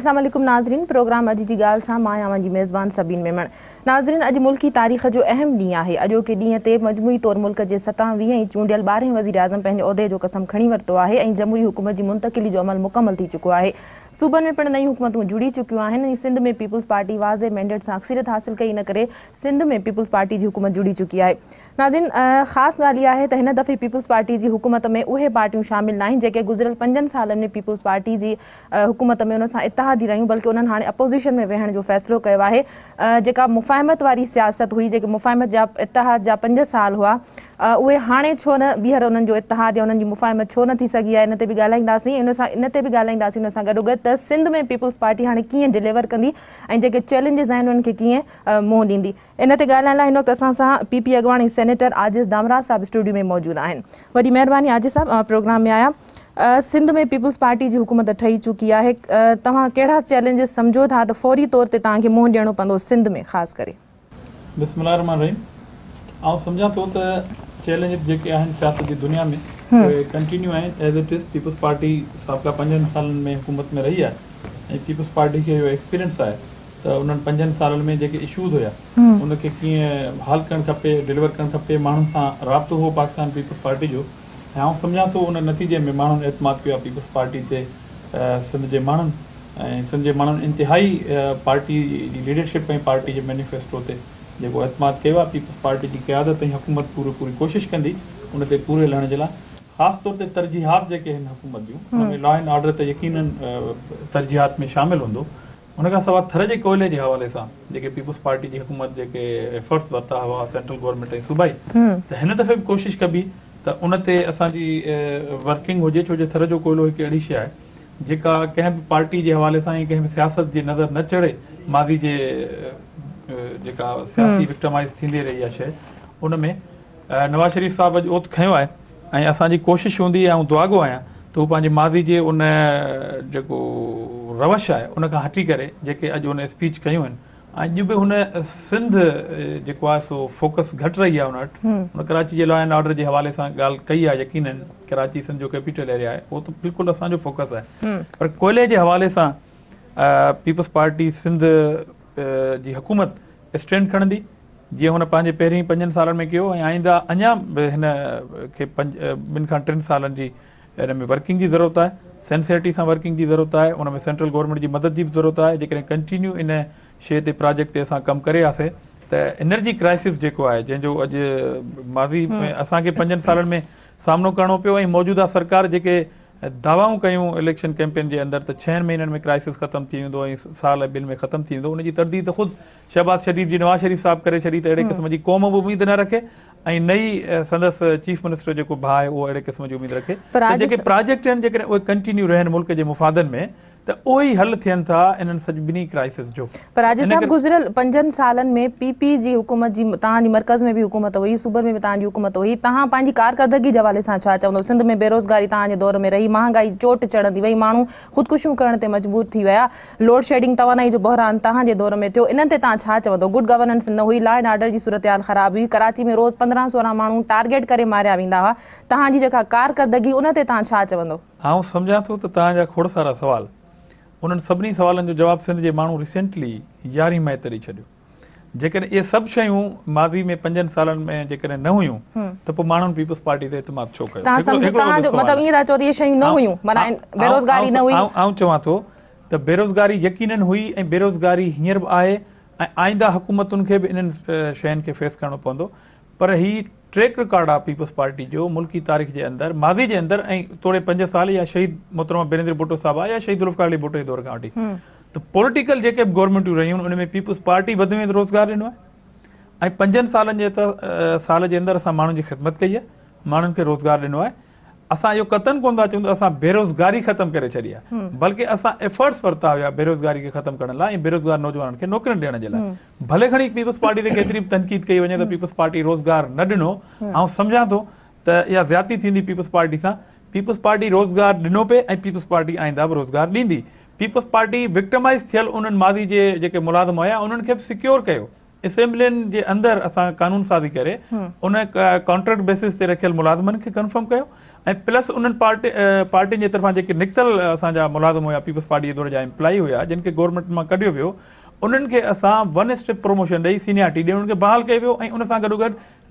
السلام नाज़रीन प्रोग्राम अज की गाल मां या मेज़बान सभिनि मेमण नाज़रीन अॼु मुल्की तारीख़ जो अहम ॾींहुं आहे अॼोके ॾींहं ते मजमूई तौरु मुल्क जे सतावीह वीह ऐं चूंडियल ॿारहें वज़ीर आज़म पंहिंजे उहिदे जो कसम खणी वरितो आहे ऐं जमूई हुकूमत जी मुंतकिली जो अमल मुकमल थी चुको आहे सूबनि में पिणु नयूं हुकूमतूं जुड़ी चुकियूं आहिनि ऐं सिंध में पीपुल्स पार्टी वाज़े मैंडेट सां अक्सरियत हासिलु कई इन करे सिंध में पीपुल्स पार्टी जी हुकूमत जुड़ी चुकी आहे नाज़रीन ख़ासि ॻाल्हि इहा आहे त हिन दफ़े पीपुल्स पार्टी जी हुकूमत में उहे पार्टियूं शामिलु न आहिनि जेके गुज़िरियल पंजनि सालनि में पीपुल्स पार्टी जी हुकूमत में सां इतिहादी रहियूं बल्कि उन्हनि हाणे अपोज़िशन में वेहण जो फ़ैसिलो कयो आहे जेका मुफ़ मुफ़ाइमत वारी सियासत हुई जेके मुफ़ाइमत जा इतिहाद जा पंज साल हुआ उहे हाणे छो न ॿीहर उन्हनि जो इतिहादु या उन्हनि जी छो न थी सघी आहे इन ते बि ॻाल्हाईंदासीं इन सां इन ते बि ॻाल्हाईंदासीं सां त सिंध में पीपुल्स पार्टी हाणे कीअं डिलीवर कंदी ऐं जेके चैलेंजेस आहिनि उन्हनि खे कीअं मुंहुं ॾींदी इन ते ॻाल्हाइण लाइ हिन वक़्तु असां सां पी पी अगवाणी सेनेटर आजिज़ दामराज साहिबु स्टूडियो में मौजूदु आहिनि वरी महिरबानी आजिस साहिबु प्रोग्राम में आया सिंध में पीपल्स पार्टी जी हुकूमत ठही चुकी आहे तव्हां कहिड़ा चैलेंजेस समझो था त फौरी तौर ते तव्हांखे मुंहुं ॾियणो पवंदो सिंध में थो त चैलेंजे दुनिया में हुकूमत में रही आहे ऐं पीपुल्स पार्टी खे एक्सपीरियंस आहे त उन्हनि पंजनि सालनि में जेके इशूज़ हुया उनखे कीअं हल करणु खपे डिलीवर करणु खपे माण्हुनि सां राब्तो हुओ पाकिस्तान पीपल्स पार्टी जो ऐं सम्झां थो उन नतीजे में माण्हुनि एतमाद कयो आहे पीपल्स पार्टी ते सिंध जे माण्हुनि ऐं सिंध जे माण्हुनि इंतिहाई पार्टी लीडरशिप ऐं पार्टी जे मैनिफेस्टो ते जेको एतमाद कयो आहे पीपल्स पार्टी जी क़यादत ऐं हुकूमत पूरी पूरी कोशिशि कंदी उन ते पूरे लहण जे लाइ ख़ासि तौर ते तरजीहात जेके आहिनि हुकूमत जूं लॉ एंड ऑडर ते यकीन तरजीहत में शामिल हूंदो उन खां सवाइ थर जे कोयले जे हवाले सां जेके पीपल्स पार्टी जी हुकूमत जेके एफट्स वरिता हुआ सेंट्रल गवर्नमेंट ऐं सूबाई त हिन दफ़े बि कोशिशि कबी त उन ते असांजी वर्किंग हुजे छो जो थर जो कोयलो हिकु अहिड़ी शइ आहे जेका कंहिं बि पार्टी जे हवाले सां ई कंहिं बि सियासत जी नज़र न चढ़े माज़ी जेका सियासी विक्टमाइज़ थींदी रही आहे शइ उन में नवाज़ शरीफ़ साहबु अॼु ओत खयों आहे ऐं असांजी कोशिशि हूंदी आहे ऐं दुआगो आहियां त उहो पंहिंजे माज़ी जे उन जेको रवश आहे उनखां हटी करे जेके अॼु उन स्पीच कयूं ऐं अॼु बि हुन सिंध जेको आहे सो फोकस घटि रही आहे हुन वटि हुन कराची जे लॉ एंड ऑर्डर जे हवाले सां ॻाल्हि कई आहे यकीननि कराची सिंध जो कैपिटल एरिया आहे उहो त बिल्कुलु असांजो फोकस आहे पर कोयले जे हवाले सां पीपल्स पार्टी सिंध जी हुकूमत स्ट्रैंड खणंदी जीअं हुन पंहिंजे पहिरीं पंजनि सालनि में कयो ऐं आईंदा अञा बि हिन खे पंज ॿिनि खां टिनि सालनि जी हिन में वर्किंग जी ज़रूरत आहे सेंसेरिटी सां वर्किंग जी ज़रूरत आहे हुन में सेंट्रल गवर्नमेंट जी मदद जी बि ज़रूरत आहे जेकॾहिं कंटिन्यू इन शे ते प्रोजेक्ट ते असां कमु करे आयासीं त एनर्जी क्राइसिस जेको आहे जंहिंजो अॼु माज़ी में असांखे पंजनि सालनि में सामनो करिणो पियो ऐं मौजूदा सरकार जेके दवाऊं कयूं इलेक्शन कैंपेन जे अंदरि त छहनि महीननि में क्राइसिस ख़तमु थी वेंदो ऐं साल ॿिनि में ख़तमु थी वेंदो उनजी तरदी त ख़ुदि शहबाज़ शरीफ़ जी नवाज़ शरीफ़ साहिबु करे छॾी त अहिड़े क़िस्म जी क़ौम बि उमेदु न रखे ऐं नई संदसि चीफ मिनिस्टर जेको भाउ आहे उहो अहिड़े क़िस्म जी उमेदु रखे जेके प्रोजेक्ट आहिनि जेकॾहिं उहे कंटिन्यू रहनि मुल्क जे मुफ़ादनि में पंहिंजी कारकर्दगी जे बेरोज़गारी चोट चढ़ंदी माण्हू ख़ुदिकुशियूं करण ते मजबूर थी विया लोड शेडिंग तवानाई जो बोहरान तव्हांजे दौर में थियो इन्हनि ते तव्हां छा चवंदव गुड गवर्नेंस न हुई लॉ एंड ऑडर जी सूरत हाल ख़राबु हुई कराची में रोज़ पंद्रहं सोरहं माण्हू टारगेट करे मारिया वेंदा हुआ कारकर्गी उन्हनि सभिनी सवालनि जो जवाबु सिंध जे माण्हू रिसेंटली यारहीं महि तरी छॾियो जेकॾहिं इहे सभु शयूं माज़ी में पंजनि सालनि में जेकॾहिं न हुयूं त पोइ माण्हुनि पीपल्स पार्टी ते इतमाद छो कयो चवां थो त बेरोज़गारी यकीननि हुई ऐं बेरोज़गारी हींअर बि आहे ऐं आईंदा हुकूमतुनि खे बि इन्हनि शयुनि खे फेस करणो पवंदो पर ही ट्रेक रिकॉर्ड आहे पीपल्स पार्टी जो मुल्की तारीख़ जे अंदरि माज़ी जे अंदरि ऐं थोरे पंज साल या शहीद मोहतरमा बीरेंद्र भुटो साहिबु आहे या शहीद गुल्फर अली भुटो जे दौर खां वठी त पॉलिटिकल जेके बि गवर्नमेंटूं रहियूं आहिनि उनमें पीपल्स पार्टी वधि में वधि रोज़गार ॾिनो आहे ऐं पंजनि सालनि जे साल जे अंदरि असां माण्हुनि जी ख़िदमत कई आहे माण्हुनि खे रोज़गार ॾिनो आहे असां इहो कतन कोन्ह था चऊं त असां बेरोज़गारी ख़तमु करे छॾी आहे बल्कि असां एफर्ट्स वरिता हुआ बेरोज़गारी खे ख़तमु करण लाइ ऐं बेरोज़गार नौजवाननि खे नौकरियुनि ॾियण जे लाइ भले खणी पीपल्स पार्टी ते केतिरी बि तनक़ीद कई वञे त पीपल्स पार्टी रोज़गार न ॾिनो ऐं सम्झां थो त इहा ज्याती थींदी पीपल्स पार्टी सां पीपल्स पार्टी रोज़गार ॾिनो पए ऐं पीपल्स पार्टी आईंदा बि रोज़गार ॾींदी पीपल्स पार्टी विक्टमाइज़ थियल उन्हनि माज़ी जेके मुलाज़िम हुआ उन्हनि खे बि सिक्योर कयो असैम्बलियुनि जे अंदरि असां कानून साज़ी करे उन क बेसिस ते रखियल मुलाज़िमनि खे कंफर्म कयो ऐं प्लस उन्हनि पाटिनि जे तरफ़ां जेके निकितल असांजा मुलाज़िम हुआ पीपल्स पार्टी जे दौर जा इम्प्लोई हुआ जिन खे गवर्नमेंट मां कढियो वियो उन्हनि खे असां वन स्टेप प्रमोशन ॾेई सीनियरिटी ॾेई उन्हनि खे बहाल कई वियो ऐं उन सां गॾु गॾु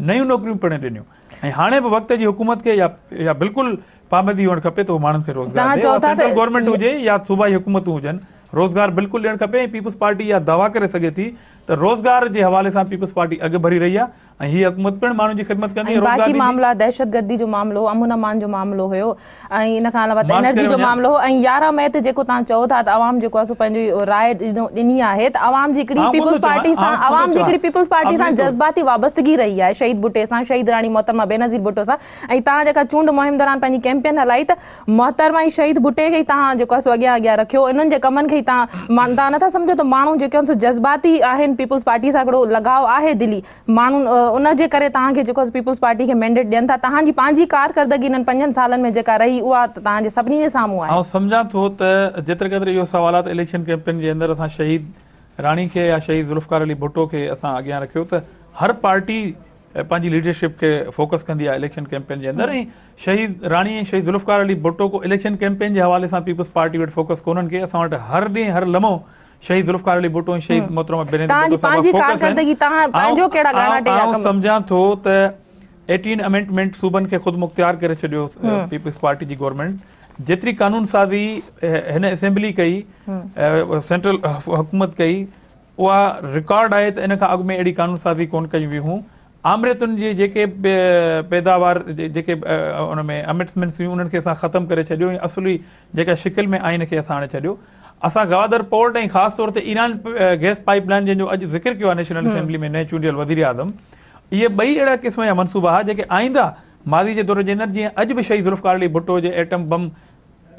नयूं नौकरियूं पिणे ॾिनियूं ऐं हाणे बि वक़्त जी हुकूमत खे या या बिल्कुलु पाबंदी हुअणु खपे त उहो माण्हुनि खे रोज़गार हुजे या सूबाई हुकूमतूं हुजनि रोज़गार बिल्कुल ॾियणु खपे पीपुल्स पार्टी या दावा करे सके थी तो रोज़गार जे हवाले से पीपुल्स पार्टी अग भरी रही है बाक़ी मामला दहशतगर्दी जो मामिलो अमून अमान जो मामिलो हुयो ऐं इन खां अलावा त एनर्जी जो मामिलो हुओ ऐं यारहं महत जेको तव्हां चओ था त आवाम जेको आहे पंहिंजी राय ॾिनी आहे त आवाम जी हिकिड़ी पार्टी सां पीपुल्स पार्टी सां जज़्बाती वाबस्तगी रही आहे शहीद भुटे सां शहीद राणी मोहतरमा बेनज़ीर भुटो सां ऐं तव्हां जेका चूंड मुहिम दौरान पंहिंजी कैंपेन हलाई त मुहतरम ऐं शहीद भुटे खे तव्हां जेको आहे अॻियां अॻियां रखियो इन्हनि जे कमनि खे तव्हां तव्हां नथा सम्झो त माण्हू जेको आहिनि जज़्बाती आहिनि पीपल्स पार्टी सां हिकिड़ो लॻाउ आहे दिल्ली माण्हुनि उन जे करे तव्हांखे जेको पीपल्स पार्टी खे मैंडेट ॾियनि था तव्हांजी पंहिंजी कारकरदगी हिननि पंजनि सालनि में जेका रही उहा त तव्हांजे सभिनी जे साम्हूं आहे मां सम्झा थो त जेतिरे क़दुरु इहो सुवालु आहे त इलेक्शन कैंपेन जे अंदरि असां शहीद राणी खे या शहीद ज़ुल्फकार अली भुटो खे असां अॻियां रखियो त हर पार्टी पंहिंजी लीडरशिप खे फ़ोकस कंदी आहे इलेक्शन कैंपेन जे अंदरि ऐं शहीद राणी ऐं शहीद ज़ुल्फकार अली भुटो को इलेक्शन कैंपेन जे हवाले सां पीपल्स पार्टी वटि फ़ोकस कोन्हनि खे असां वटि हर ॾींहुं हर लम्हो शहीद ज़ुल्फकार अली अमेंडमेंट शहीदनि खे ख़ुदि मुख़्तियार करे छॾियो पीपल्स पार्टी जी गवर्नमेंट जेतिरी कानून साज़ी हिन असेंबली कई सेंट्रल हुकूमत कई उहा रिकॉर्ड आहे त इन खां अॻु में अहिड़ी कानून साज़ी कोन्ह कई हुयूं आमृतुनि जी जेके पैदावार जेके अमेट्समेंट्स हुयूं उन्हनि खे असां ख़तमु करे छॾियो असली जेका शिकिल में आइन खे असां आणे छॾियो असां गवादर पोर्ट ऐं ख़ासि तौर ते ईरान गैस पाइप लाइन जंहिंजो अॼु ज़िक्र कयो आहे नेशनल असेंबली में नए चूंडियल वज़ीर आज़म इहे ॿई अहिड़ा क़िस्म जा मनसूबा हुआ जेके आईंदा माज़ी जे दौर जे अंदरि जीअं अॼु बि शहीद ुल्कार अली भुटो जे एटम बम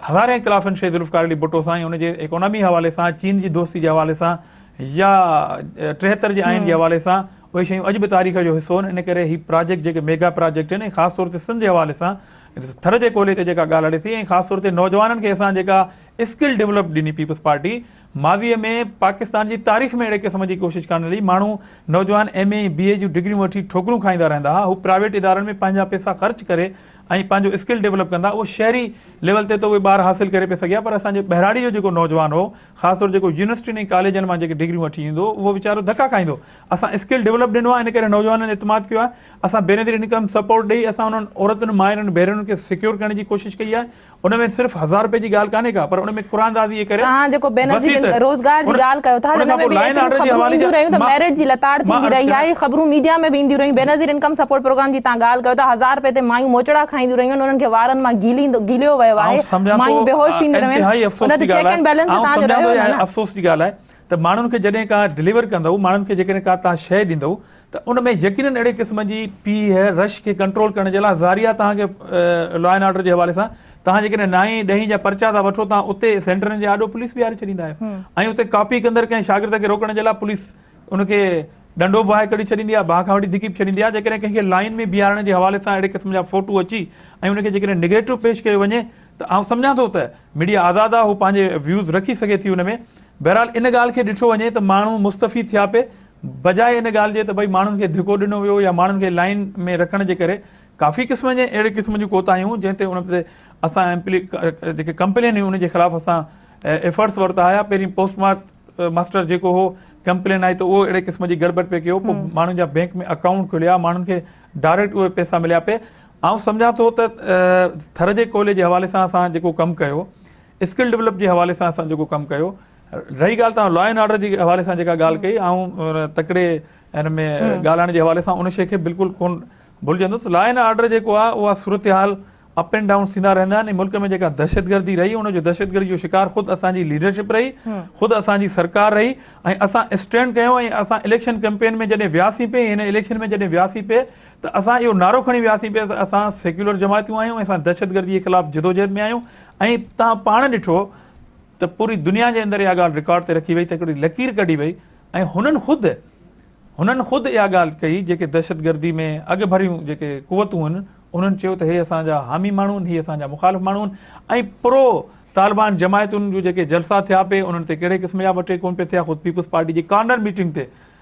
हज़ारे इतिलाफ़नि शहीद ज़ुल्फकार अली भुटो सां हुनजे इकोनॉमी हवाले सां चीन जी दोस्ती जे हवाले सां या टेहतरि जे आइन जे हवाले सां उहे शयूं अॼु बि तारीख़ जो हिसो आहिनि इन करे हीउ प्रोजेक्ट जेके मेगा प्रोजेक्ट आहिनि ख़ासि तौर ते सिंध जे हवाले सां थर जे कोले ते जेका ॻाल्हि हले थी ऐं ख़ासि तौर ते नौजवाननि खे असां जेका स्किल डेवलप्ड इन पीपल्स पार्टी मावीअ में पाकिस्तान जी तारीख़ में अहिड़े क़िस्म जी कोशिशि रही माण्हू नौजवान एम ए बी ए जूं डिग्रियूं वठी ठोकरियूं खाईंदा रहंदा हुआ हू प्राइवेट इदारनि में पंहिंजा पैसा ख़र्चु करे ऐं पंहिंजो स्किल डेवलप कंदा उहो शहरी लेवल ते त उहे ॿार हासिलु करे पेई सघिया पर असांजे बहिराणी जो जेको नौजवान हो ख़ासि तौर जेको यूनिवर्सिटी कॉलेजनि मां जेके डिग्रियूं वठी ईंदो उहो वेचारो धका खाईंदो असां स्किल डेवलप ॾिनो आहे इन करे नौजवाननि इतमाद कयो आहे असां बेरेन्री इनकम सपोर्ट ॾेई असां उन्हनि औरतुनि माइरनि भेरनि खे सिक्योर करण जी कोशिशि कई आहे उन में सिर्फ़ु हज़ार रुपये जी ॻाल्हि कान्हे का पर उन में कुरानदा करे रोजगार जी गाल कयो था हिन में लाइन रहियूं त मेरिट जी लताड़ थी रही आहे खबरूं मीडिया में बींदी रहियूं बेनजीर इनकम सपोर्ट प्रोग्राम जी ता गाल कयो था 1000 रुपए ते माई मोचड़ा खाइंदी रहियूं उनन के वारन मा गीली गिलियो वयो आहे माई बेहोश थी रहे हैं उन द चेक का डिलीवर कंदो मानन के जकेने का ता शय दिंदो तो उन में यकीन किस्म जी रश कंट्रोल जारिया लॉ एंड ऑर्डर जे हवाले तव्हां जेकॾहिं नाईं ॾहीं जा परचा था वठो तव्हां उते सेंटरनि जे ॾाढो पुलिस बिहारे छॾींदा आहियो ऐं उते कॉपी कंदड़ कंहिं शागिर्द खे रोकण जे लाइ पुलिस उनखे डंडो बहाए करे छॾींदी आहे भाउ खां वठी धिकी बि छॾींदी आहे जेकॾहिं कंहिंखे लाइन में बीहारण जे हवाले सां अहिड़े क़िस्म जा फोटू अची ऐं हुनखे जेकॾहिं निगेटिव पेश कयो वञे त आउं सम्झां थो त मीडिया आज़ादु आहे हू पंहिंजे व्यूज़ रखी सघे थी हुन में बहिरहाल इन ॻाल्हि खे ॾिठो वञे त माण्हू मुस्तफ़ी थिया पे बजाए इन ॻाल्हि जे त भई माण्हुनि खे धिको ॾिनो वियो या माण्हुनि खे लाइन में रखण जे करे काफ़ी क़िस्म जे अहिड़े क़िस्म जूं कोता जंहिं ते उन ते असां एम्पली जेके कंप्लेन हुई उनजे ख़िलाफ़ु असां एफर्ट्स वरिता हुया पहिरीं पोस्ट मास मास्टर जेको हो कंप्लेन आई त उहो अहिड़े क़िस्म जी गड़बड़ पिए कयो पोइ माण्हुनि जा बैंक में अकाउंट खुलिया माण्हुनि खे डायरेक्ट उहे पैसा मिलिया पिए ऐं सम्झां थो त थर जे कोले जे हवाले सां असां जेको कमु कयो स्किल डेवलप जे हवाले सां असां जेको कमु कयो रही ॻाल्हि तव्हां लॉ एंड ऑर्डर जे हवाले सां जेका ॻाल्हि कई ऐं तकिड़े हिन में ॻाल्हाइण जे हवाले सां उन शइ खे बिल्कुलु कोन भुलजंदुसि लाए ऑडर जेको आहे उहा सूरत हाल अप एंड डाउन थींदा रहंदा आहिनि मुल्क में जेका दहशतगर्दी रही हुन दहशतगर्दी जो शिकार ख़ुदि असांजी लीडरशिप रही ख़ुदि असांजी सरकार रही ऐं असां स्टैंड कयूं ऐं असां इलेक्शन कैंपेन में जॾहिं वियासीं पे हिन इलेक्शन में जॾहिं वियासीं पे त असां इहो नारो खणी वियासीं पिया असां सेक्युलर जमातूं असां दहशतगर्दी जे ख़िलाफ़ु जिदोजहद में आहियूं ऐं तव्हां पाण ॾिठो त पूरी दुनिया जे अंदरि इहा ॻाल्हि रिकॉड ते रखी वई त हिकिड़ी लकीर कढी वई ऐं हुननि ख़ुदि हुननि ख़ुदि इहा ॻाल्हि कई जेके दहशतगर्दी में अॻु भरियूं जेके क़वतूं आहिनि उन्हनि चयो त हे असांजा हामी माण्हू आहिनि इहे असांजा मुख़ालिफ़ माण्हू आहिनि ऐं प्रो तालिबान जमायतुनि जो जेके जलसा थिया पिए उन्हनि ते कहिड़े क़िस्म जा वटे कोन पिया थिया ख़ुदि पार्टी जी कॉर्नर मीटिंग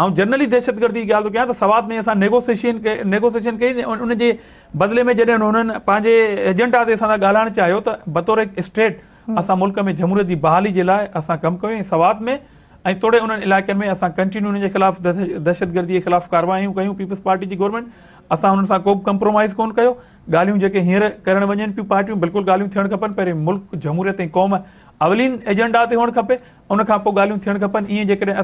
ऐं जनरली दहशतगर्दी जी ॻाल्हि थो कयां त सवाद में असां नेगोसिएशन कई कई उन जे बदिले में जॾहिं हुननि पंहिंजे एजेंडा ते असां सां ॻाल्हाइणु चाहियो त बतौरे स्टेट असां मुल्क में जमूरत जी बहाली जे लाइ असां कमु कयूं सवाद में ऐं थोरे उन्हनि इलाइक़नि में असां कंटिन्यू ख़िलाफ़ दहशतगर्दी जे ख़िलाफ़ु कारवायूं कयूं पीपल्स पार्टी जी गवर्नमेंट असां हुन सां को बि कंप्रोमाइज़ कोन कयो ॻाल्हियूं जेके हींअर करणु वञनि पियूं पार्टियूं बिल्कुलु ॻाल्हियूं थियणु खपनि मुल्क जमूरत ऐं क़ौम अवलीन एजेंडा ते हुअण खपे उनखां पोइ ॻाल्हियूं थियणु खपनि ईअं जेकॾहिं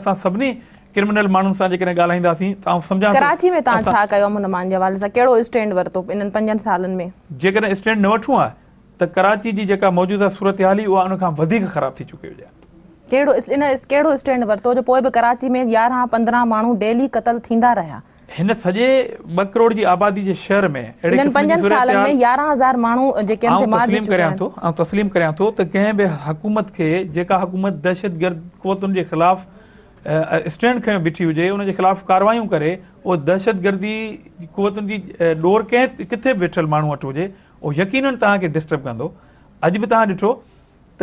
क्रिमिनल मानु सा जकने गालाइंदा सी ता समझा कराची में ता छा कयो मन मान जे वाले स्टैंड वरतो इन पंजन सालन में जकर स्टैंड न वठो त कराची जी जका मौजूदा सूरत हाल ही ओ अन का वधिक खराब थी चुके हो जा इन इस स्टैंड जो कराची में 11 15 मानु डेली कत्ल थिंदा रहा इन सजे 2 करोड़ जी आबादी जे शहर में तस्लीम करया तो त के भी हुकूमत के जका हुकूमत दहशतगर्द कुवतन के खिलाफ स्टैंड खयों बीठी हुजे उनजे ख़िलाफ़ु कार्यवायूं करे उहो दहशतगर्दी क़वतुनि जी डोर कंहिं किथे बि वेठल माण्हू वटि हुजे उहो यकीननि तव्हांखे डिस्टर्ब कंदो अॼु बि तव्हां ॾिठो त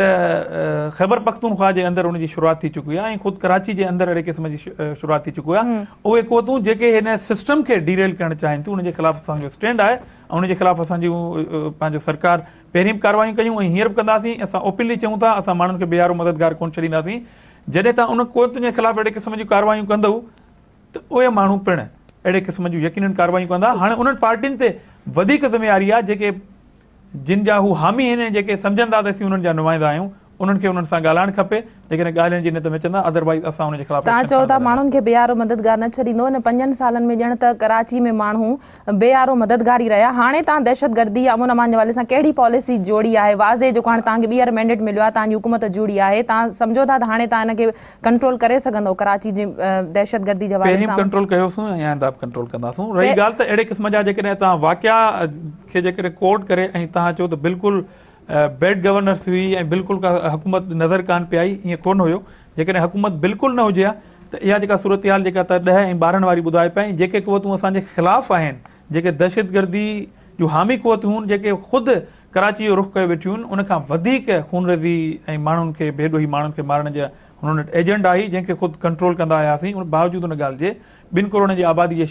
ख़बर पख़्तूनख़्वा जे अंदरि उनजी शुरूआति थी चुकी आहे ऐं ख़ुदि कराची जे अंदरि अहिड़े क़िस्म जी शुरूआति थी चुकी आहे उहे कुतूं जेके हिन सिस्टम खे डीरेल करणु चाहिनि थियूं उनजे ख़िलाफ़ु असांजो स्टैंड आहे ऐं उनजे ख़िलाफ़ु असांजो पंहिंजो सरकार पहिरीं बि कार्यवायूं कयूं ऐं हींअर बि कंदासीं असां ओपनली चऊं था असां माण्हुनि खे बीहारो मददगार कोन छॾींदासीं जॾहिं तव्हां उन क़ौतुनि जे ख़िलाफ़ु अहिड़े क़िस्म जूं कारवायूं कंदव त उहे माण्हू पिण अहिड़े क़िस्म जूं यकीन कारवायूं कंदा हाणे उन्हनि पार्टीनि ते वधीक ज़िम्मेवारी आहे जेके जिनि जा हू हामी आहिनि जेके सम्झंदा उन्हनि जा उन्हनि खे उन्हनि सां ॻाल्हाइणु खपे तव्हां चओ था माण्हुनि खे बेआरो मददगार न छॾींदो हिन पंजनि सालनि में ॼण त कराची में माण्हू बेआरो मददगी रहिया हाणे तव्हां दहशतगर्दी अमन अमान जे हवाले सां कहिड़ी पॉलिसी जोड़ी आहे वाज़े जेको हाणे तव्हांखे ॿीहर मैंडेट मिलियो आहे तव्हांजी हुकूमत जोड़ी आहे तव्हां सम्झो था त हाणे तव्हां हिनखे कंट्रोल करे कराची करे ऐं तव्हां त बिल्कुलु बैड गवर्नेंस हुई ऐं बिल्कुलु का हुकूमत नज़र कान पिया आई ईअं कोन हुयो जेकॾहिं हुकूमत बिल्कुलु न हुजे हा त इहा जेका सूरत हाल जेका त ॾह ऐं ॿारहनि वारी ॿुधाए पिया ऐं जेके कुवतूं असांजे ख़िलाफ़ आहिनि जेके दहशतगर्दी जूं हामी कुवतूं आहिनि जेके ख़ुदि कराची जो रुख करे वेठियूं आहिनि उनखां वधीक खून रज़ी ऐं माण्हुनि खे बेॾो ई माण्हुनि खे मारण जा हुननि वटि एजेंडा आई जंहिंखे ख़ुदि कंट्रोल कंदा हुआसीं उन बावजूदि उन ॻाल्हि जे मां मुंहिंजे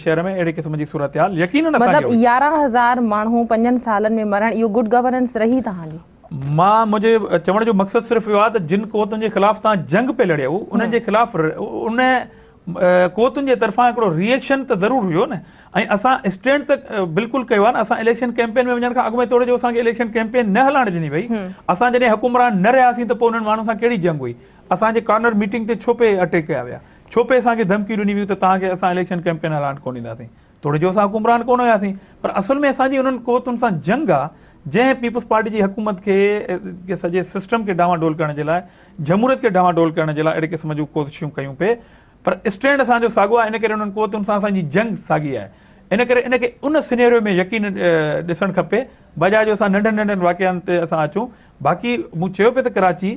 चवण जो मक़सदु सिर्फ़ु इहो आहे त ख़िलाफ़ु तव्हां जंग पिया उन्हनि जे तरफ़ां रिएक्शन त ज़रूरु हुयो न ऐं असां स्टैंड त बिल्कुलु कयो आहे न असां इलेक्शन कैंपेन में हलाइण ॾिनी वई असां जॾहिं हुकुमरान न रहियासीं त पोइ उन्हनि माण्हुनि सां कहिड़ी जंग हुई असांजे कॉर्नर मीटिंग ते छो पे अटैक कया विया छो पे असांखे धमकी ॾिनी वियूं त तव्हांखे असां इलेक्शन कैंपेन हलाइण कोन ॾींदासीं जो असां हुकुमरान कोन हुआसीं पर असुल में असांजी उन्हनि कोतुनि सां जंग आहे जंहिं पीपल्स पार्टी जी हुकूमत खे सॼे सिस्टम खे डांवडोल करण जे लाइ जमूरत खे डांवडोल करण जे लाइ अहिड़े क़िस्म जूं कोशिशूं कयूं पिए पर स्टैंड असांजो साॻियो आहे इन करे उन्हनि कोतुनि सां असांजी जंग साॻी आहे इन करे इनखे उन सिनेरियो में यकीन ॾिसणु खपे बजाए जो असां नंढनि नंढनि वाकयानि ते असां अचूं बाक़ी मूं चयो पियो त कराची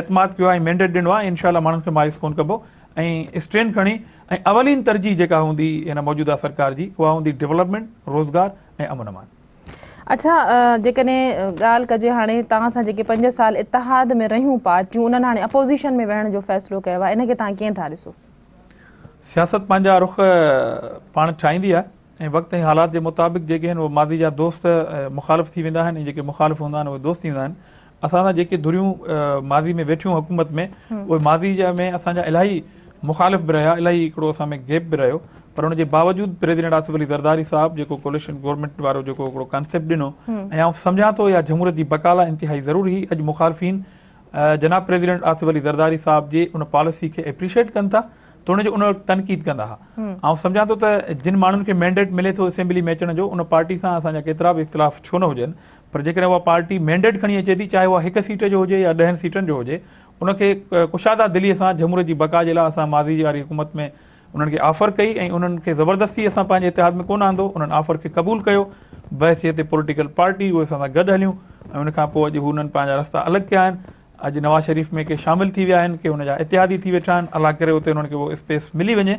एतमाद कयो आहे ऐं मैंडेट ॾिनो आहे इनशा माण्हुनि खे मायूस कोन कबो ऐं स्ट्रेन खणी ऐं अवलीन तरजीह जेका हूंदी हिन मौजूदा सरकार जी उहा हूंदी डेवलपमेंट रोज़गार ऐं अमन अमान अच्छा जेकॾहिं ॻाल्हि कजे हाणे तव्हां सां जेके इतिहाद में अपोज़िशन में वेहण जो फ़ैसिलो कयो आहे तव्हां कीअं था ॾिसो सियासत पंहिंजा रुख पाण ठाहींदी आहे ऐं वक़्त ऐं हालात जे मुताबिक़ जेके आहिनि माज़ी जा दोस्त मुखालिफ़ थी वेंदा आहिनि ऐं जेके मुखालिफ़ दोस्त थी वेंदा आहिनि असां सां जेके धुरियूं माज़ी में वेठियूं हुकूमत में उहे माज़ी जा में असांजा इलाही मुखालिफ़ बि रहिया इलाही हिकिड़ो असां में गैप बि रहियो पर उन जे बावजूदि प्रेसिडेंट आसिफ़ अली ज़रदारी साहिब जेको कोलेशन गवर्नमेंट वारो जेको कॉन्सेप्ट ॾिनो ऐं सम्झां थो या जमूरत जी बकाला इंतिहाई ज़रूरी हुई अॼु मुखारिफिन जना प्रेज़िडेंट आसिफ़ अली ज़रदारी साहिब जी उन पॉलिसी खे एप्रिशिएट कनि था त हुनजो उन तनक़ीद कंदा हुआ ऐं सम्झां थो त जिन माण्हुनि खे मैंडेट मिले थो असेंबली में अचण जो उन पार्टी सां असांजा केतिरा बि इख़्तिलाफ़ छो न हुजनि पर जेकॾहिं उहा पार्टी मेंडेट खणी अचे थी चाहे उहा हिकु सीट जो हुजे या ॾहनि सीटनि जो हुजे उनखे कुशादा दिल्लीअ सां झमूर जी बका जे लाइ असां माज़ी वारी हुकूमत में उन्हनि खे ऑफर कई ऐं उन्हनि खे ज़बरदस्ती असां पंहिंजे इतिहाद में कोन आंदो उन्हनि ऑफर खे क़बूल कयो बहसियत पॉलिटिकल पार्टी उहे असां सां गॾु हलियूं ऐं उनखां पोइ अॼु हुननि पंहिंजा रस्ता अलॻि कया आहिनि अॼु नवाज़ शरीफ़ में के शामिलु थी विया आहिनि के हुनजा इतिहादी थी वेठा आहिनि अला करे हुते हुननि खे उहो स्पेस मिली वञे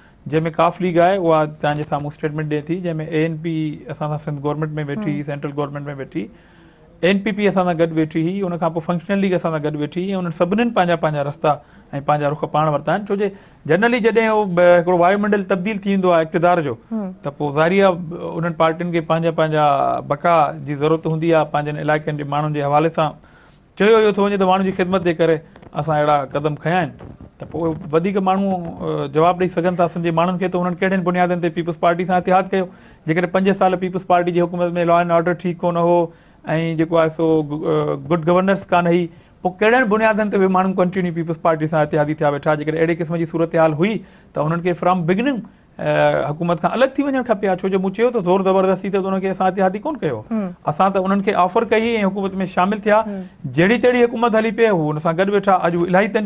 जंहिंमें काफ़ लीग आहे उहा तव्हांजे साम्हूं स्टेटमेंट ॾे थी जंहिंमें एन पी असां सां सिंध गवर्मेंट में वेठी हुई सेंट्रल गवर्नमेंट में वेठी पी असां सां गॾु वेठी हुई हुनखां पोइ फंक्शनल लीग असां सां गॾु वेठी हुई उन्हनि सभिनीनि पंहिंजा पंहिंजा रस्ता ऐं पंहिंजा रुख पाण वरिता आहिनि छो जे जनरली जॾहिं उहो हिकिड़ो वायुमंडल तब्दील थींदो आहे इक़्तदार जो त पोइ ज़ाइरीअ उन्हनि पार्टियुनि खे पंहिंजा पंहिंजा बका जी ज़रूरत हूंदी आहे पंहिंजनि इलाइक़नि जे माण्हुनि जे हवाले सां चयो इहो थो वञे त माण्हुनि जी ख़िदमत जे करे असां अहिड़ा क़दम त पोइ वधीक माण्हू जवाबु ॾेई सघनि था सिंध जे माण्हुनि खे त हुननि कहिड़ियुनि बुनियादनि ते पीपल्स पार्टी सां इतिहाद कयो जेकॾहिं पंज साल पीपल्स पार्टी जे हुकूमत में लॉ एंड ऑडर ठीकु कोन हो ऐं जेको आहे सो गुड गवर्नर्स कोन हुई पोइ कहिड़ियुनि बुनियादनि ते बि माण्हू कंटिन्यू पीपल्स पार्टी सां इतिहादी थिया वेठा जेकॾहिं अहिड़े क़िस्म जी सूरत हाल हुई त हुननि खे फ्रॉम बिगनिंग हुकूमत खां अलॻि थी वञणु खपे छो जो मूं चयो त ज़ोर ज़बरदस्ती त हुननि असां इतिहादी कोन कयो असां त उन्हनि खे ऑफर कई ऐं हुकूमत में शामिलु थिया जहिड़ी तहिड़ी हुकूमत हली पए हू हुन सां गॾु वेठा अॼु इलाही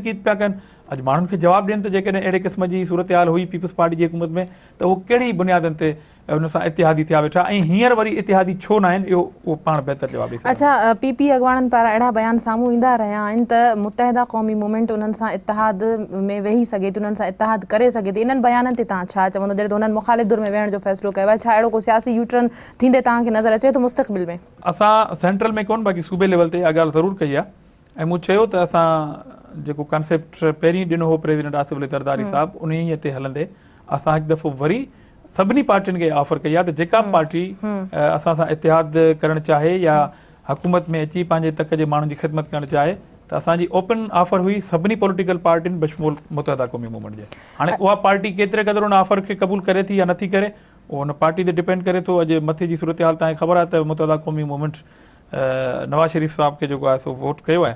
अॼु माण्हुनि खे जवाबु ॾियनि त जेकॾहिं अहिड़े क़िस्म जी सूरत हाल हुई पीपल्स पार्टी जी हुकूमत में त उहो कहिड़ी बुनियादनि ते हुन सां इतिहादी थिया वेठा ऐं हींअर वरी इतिहादी छो न आहिनि इहो उहो पाण बहितर जवाबु ॾिसो अच्छा पी पी अॻवाननि पारां अहिड़ा बयान साम्हूं ईंदा रहिया आहिनि त मुतहदा क़ौमी मूवमेंट उन्हनि सां इतिहाद में वेही सघे थी उन्हनि सां इतिहाद करे सघे थी इन्हनि बयाननि ते तव्हां छा चवंदो जॾहिं मुख़ालिफ़ दुर में वेहण जो फ़ैसिलो कयो आहे छा अहिड़ो को सियासी यूटर्न थींदे तव्हांखे नज़र अचे थो मुस्तक़बिल में असां सेंट्रल में कोन बाक़ी सूबे लेवल ते इहा ॻाल्हि ज़रूरु कई आहे ऐं मूं चयो त असां जेको कॉन्सेप्ट पहिरीं ॾिनो हो प्रेसिडेंट आसिफ़ले ज़रदारी साहिबु उन ई हिते हलंदे असां हिकु दफ़ो वरी सभिनी पाटियुनि खे ऑफर कई आहे त जेका बि पार्टी असां सां इतिहाद करणु चाहे या हुकूमत में अची पंहिंजे तक जे माण्हुनि जी ख़िदमत करणु चाहे त असांजी ओपन ऑफर हुई सभिनी पॉलिटिकल पार्टीनि बशमूल मुतहदा क़ौमी मूवमेंट जा हाणे उहा पार्टी केतिरे क़दुरु उन ऑफर खे क़बूल करे थी या नथी करे उहो उन पार्टी ते डिपेंड करे थो अॼु मथे जी सूरत हाल तव्हांखे ख़बर आहे त क़ौमी मूवमेंट नवाज़ शरीफ़ साहब खे जेको आहे सो वोट कयो आहे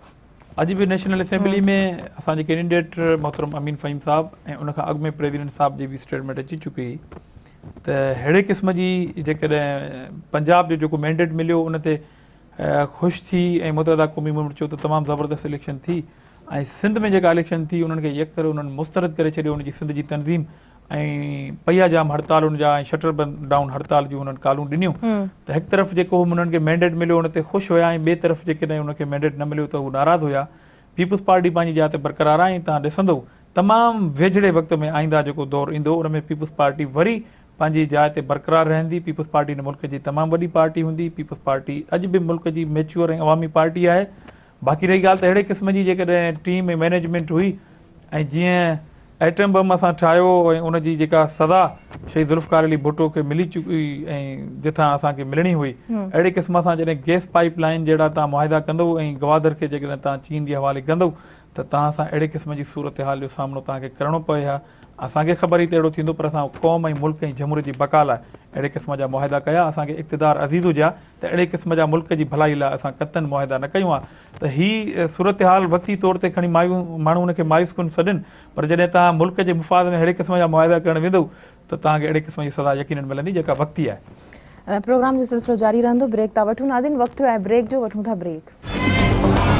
अॼु बि नेशनल असेंबली में असांजे कैंडिडेट मोहतरम अमीन फ़हीम साहिबु ऐं उनखां अॻु में प्रेसिडेंट साहिब जी बि स्टेटमेंट अची चुकी हुई त अहिड़े क़िस्म जी जेकॾहिं पंजाब जो जेको मैंडेट मिलियो उन ते ख़ुशि थी ऐं मुतदा क़ौमी मूव चयो त तमामु ज़बरदस्तु इलेक्शन थी ऐं सिंध में जेका इलेक्शन थी उन्हनि खे यकर उन्हनि मुस्तरद करे छॾियो उनजी सिंध जी तनज़ीम ऐं पईया जाम हड़तालुनि जा ऐं शटर बंद डाउन हड़ताल जूं हुननि कालू ॾिनियूं त हिकु तरफ़ जेको हुननि खे मैंडेट मिलियो हुन ते ख़ुशि हुया ऐं ॿिए तरफ़ जेकॾहिं हुनखे मैंडेट न मिलियो त उहे नाराज़ हुया पीपुल्स पार्टी पंहिंजी जाइ बरक़रार बरक़रारु आहे ऐं तव्हां ॾिसंदो तमामु वेझड़े वक़्त में आईंदा जेको दौरु ईंदो उन में पीपल्स पार्टी वरी पंहिंजी जाइ ते बरक़रार रहंदी पीपुल्स पार्टी हिन मुल्क जी तमामु वॾी पार्टी हूंदी पीपुल्स पार्टी अॼु बि मुल्क़ जी मेच्योर ऐं अवामी पार्टी आहे बाक़ी रही ॻाल्हि त अहिड़े क़िस्म जी जेकॾहिं टीम ऐं मैनेजमेंट हुई ऐं जीअं एटम बम असां ठाहियो ऐं उनजी जेका सज़ा शही ज़ुल्फकार अली भुटो खे मिली चुकी ऐं जिथां असांखे मिलणी हुई अहिड़े क़िस्म सां जॾहिं गैस पाइप लाइन जहिड़ा तव्हां मुआदा कंदव ऐं गवादर खे जेकॾहिं तव्हां चीन जे हवाले कंदव त तव्हां सां अहिड़े क़िस्म जी सूरत हाल जो सामनो तव्हांखे करणो पए हा असांखे ख़बर ई त अहिड़ो थींदो पर असां क़ौम ऐं मुल्क ऐं झमरे जी बका लाइ अहिड़े क़िस्म जा मुआदा कया असांखे इक़्तदार अज़ीज़ हुजां त अहिड़े क़िस्म जा मुल्क जी भलाई लाइ असां कतिलि मुआदा न कयूं हा त हीअ सूरत हाल वक़्ती तौर ते खणी मायू माण्हू हुनखे मायूस कोन छॾनि पर जॾहिं तव्हां मुल्क़ जे मुफ़ाद में अहिड़े क़िस्म जा मुआदा करणु वेंदो त तव्हांखे अहिड़े क़िस्म जी सज़ा यकीन मिलंदी जेका वक़्ती आहे प्रोग्राम जो जो सिलसिलो जारी रहंदो ब्रेक ब्रेक ब्रेक था था वठूं वठूं वक़्तु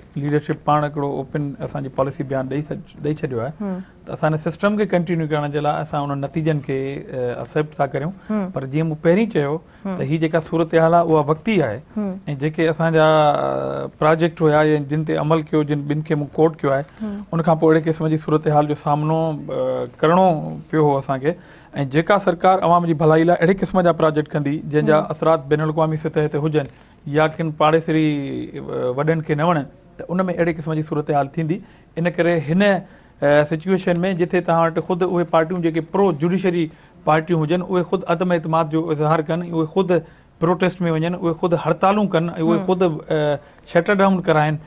लीडरशिप पाण हिकिड़ो ओपन असांजी पॉलिसी बयान ॾेई ॾेई छॾियो आहे त असां हिन सिस्टम खे कंटिन्यू करण जे लाइ असां उन्हनि नतीजनि खे अक्सेप्ट था करियूं पर जीअं मूं पहिरीं चयो त हीअ जेका सूरत हाल आहे उहा वक़्ती आहे ऐं जेके असांजा प्रोजेक्ट हुया जिन ते अमल कयो जिन ॿिनि खे मूं कोट कयो आहे उनखां पोइ अहिड़े क़िस्म जी सूरत हाल जो सामनो करणो पियो हो असांखे ऐं जेका सरकार अवाम जी भलाई लाइ अहिड़े क़िस्म जा प्रोजेक्ट कंदी जंहिंजा असरात बेनामी सतह ते हुजनि या किन पाड़ेसरी वॾनि खे न वणनि त उन में अहिड़े क़िस्म जी सूरत हाल थींदी इन करे हिन सिचुएशन में जिथे तव्हां वटि ख़ुदि उहे पार्टियूं जेके प्रो जुडिशरी पार्टियूं हुजनि उहे ख़ुदि अदम इतमाद जो इज़हार कनि उहे ख़ुदि प्रोटेस्ट में वञनि उहे ख़ुदि हड़तालूं कनि उहे ख़ुदि शटर डाउन कराइनि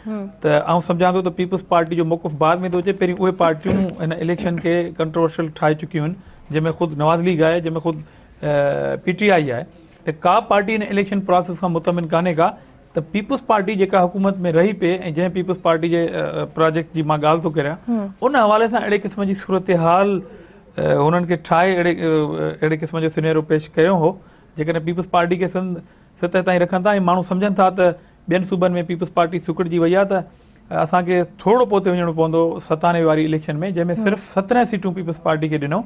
त आउं सम्झां थो त पीपल्स पार्टी जो मौक़ु बाद में थो अचे पहिरीं उहे पार्टियूं हिन इलेक्शन खे कंट्रोवर्शियल ठाहे चुकियूं आहिनि जंहिंमें ख़ुदि नवाज़ लीग आहे जंहिंमें ख़ुदि पी टी आई आहे त का पार्टी हिन इलेक्शन प्रोसेस खां मुतमिन कान्हे का त पीपल्स पार्टी जेका हुकूमत में रही पए ऐं जंहिं पीपल्स पार्टी जे प्रोजेक्ट जी मां ॻाल्हि थो करियां उन हवाले सां अहिड़े क़िस्म जी सूरत हाल हुननि खे ठाहे अहिड़े अहिड़े क़िस्म जो सुनहरो पेश कयो हो जेकॾहिं पीपल्स पार्टी खे सिंध सतह ताईं रखनि था ऐं माण्हू सम्झनि था त ॿियनि सूबनि में पीपल्स पार्टी सुकड़जी वई आहे त असांखे थोरो पोइ हिते वञिणो पवंदो सतानवे वारी इलेक्शन में जंहिंमें सिर्फ़ु सत्रहं सीटूं पीपल्स पार्टी खे ॾिनऊं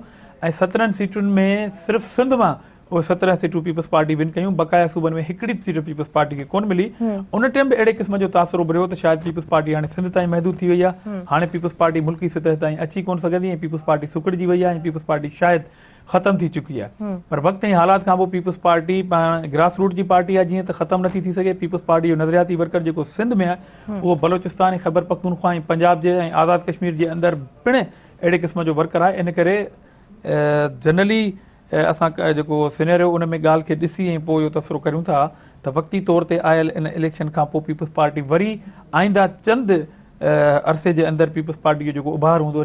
ऐं सत्रहनि सीटुनि में सिर्फ़ु सिंध मां उहे सत्रह सीटूं पीपल्स पार्टी विन कयूं बकाया सूबनि में हिकिड़ी सीट पीपल्स पार्टी खे कोन मिली हम्म। उन टाइम बि अहिड़े क़िस्म जो तासिर उभिरियो त शायदि पीपल्स पार्टी हाणे सिंध ताईं महदूद थी वई आहे हम्म। हाणे पीपल्स पार्टी मुल्की सतह ताईं अची कोन सघंदी ऐं पीपल्स पार्टी सुकड़िजी वई आहे ऐं पीपल्स पार्टी शायदि ख़तमु थी चुकी आहे हम्म। पर वक़्त ऐं हालात खां पोइ पीपल्स पार्टी पाण ग्रास रूट जी पार्टी आहे जीअं त ख़तमु नथी थी सघे पीपल्स पार्टी जो नज़रियाती वर्कर जेको सिंध में आहे उहो बलोचिस्तान ऐं ख़बर पख्तूनख्वा ऐं पंजाब जे ऐं आज़ादु कश्मीर जे अंदरि पिणु अहिड़े क़िस्म जो वर्कर आहे इन करे जनरली असां जेको सीनियर उन में ॻाल्हि खे ॾिसी ऐं पोइ इहो तसरो कयूं था त वक़्ती तौर ते आयल इन इलेक्शन खां पोइ पीपल्स पार्टी वरी आईंदा चंद अ अर्से जे अंदरि पीपुल्स पार्टी जो जेको उभार हूंदो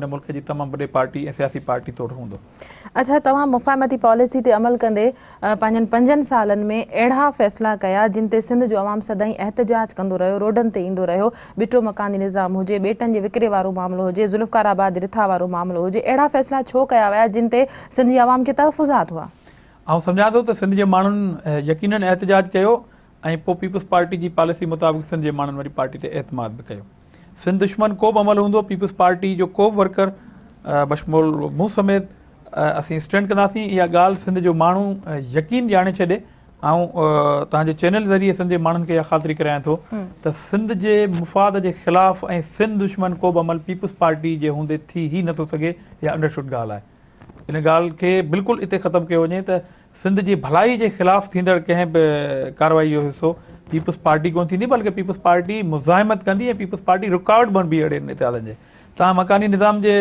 अच्छा तव्हां मुफ़ामती पॉलिसी ते अमल कंदे पंहिंजनि पंजनि सालनि में अहिड़ा फ़ैसिला कया जिन ते सिंध जो एतिजाज कंदो रहियो रोडनि ते ईंदो रहियो बिटो मकानी निज़ाम हुजे बेटनि जे विकिरे वारो मामिलो हुजे ज़ुल्फकारबाद रिथा वारो मामिलो हुजे अहिड़ा फ़ैसिला छो कया विया जिन ते सिंधी आवाम खे तहफ़ुज़ातीननि एतिजाज कयो ऐं पोइ पीपल्स जी पॉलिसी मुताबिक़ बि कयो सिंध दुश्मन को बि अमल हूंदो पीपल्स पार्टी जो को बि वर्कर बशमोल मुंह समेत असीं स्टैंड कंदासीं इहा ॻाल्हि सिंध जो माण्हू यकीन ॼाणे छॾे ऐं तव्हांजे चैनल ज़रिए सिंध जे माण्हुनि खे इहा ख़ातिरी करायां थो त सिंध जे मुफ़ाद जे ख़िलाफ़ ऐं सिंध दुश्मन को बि अमल पीपल्स पार्टी जे हूंदे थी ई नथो सघे इहा अंडरशुड ॻाल्हि आहे इन ॻाल्हि खे बिल्कुलु इते ख़तमु कयो वञे त सिंध जी भलाई जे ख़िलाफ़ु थींदड़ कंहिं बि कार्रवाई जो हिसो पीपल्स पार्टी कोन थींदी बल्कि पीपल्स पार्टी मुज़ाहिमत कंदी ऐं पीपल्स पार्टी रुकावट बणबी अहिड़े इतिहादनि जे तव्हां मकानी निज़ाम जे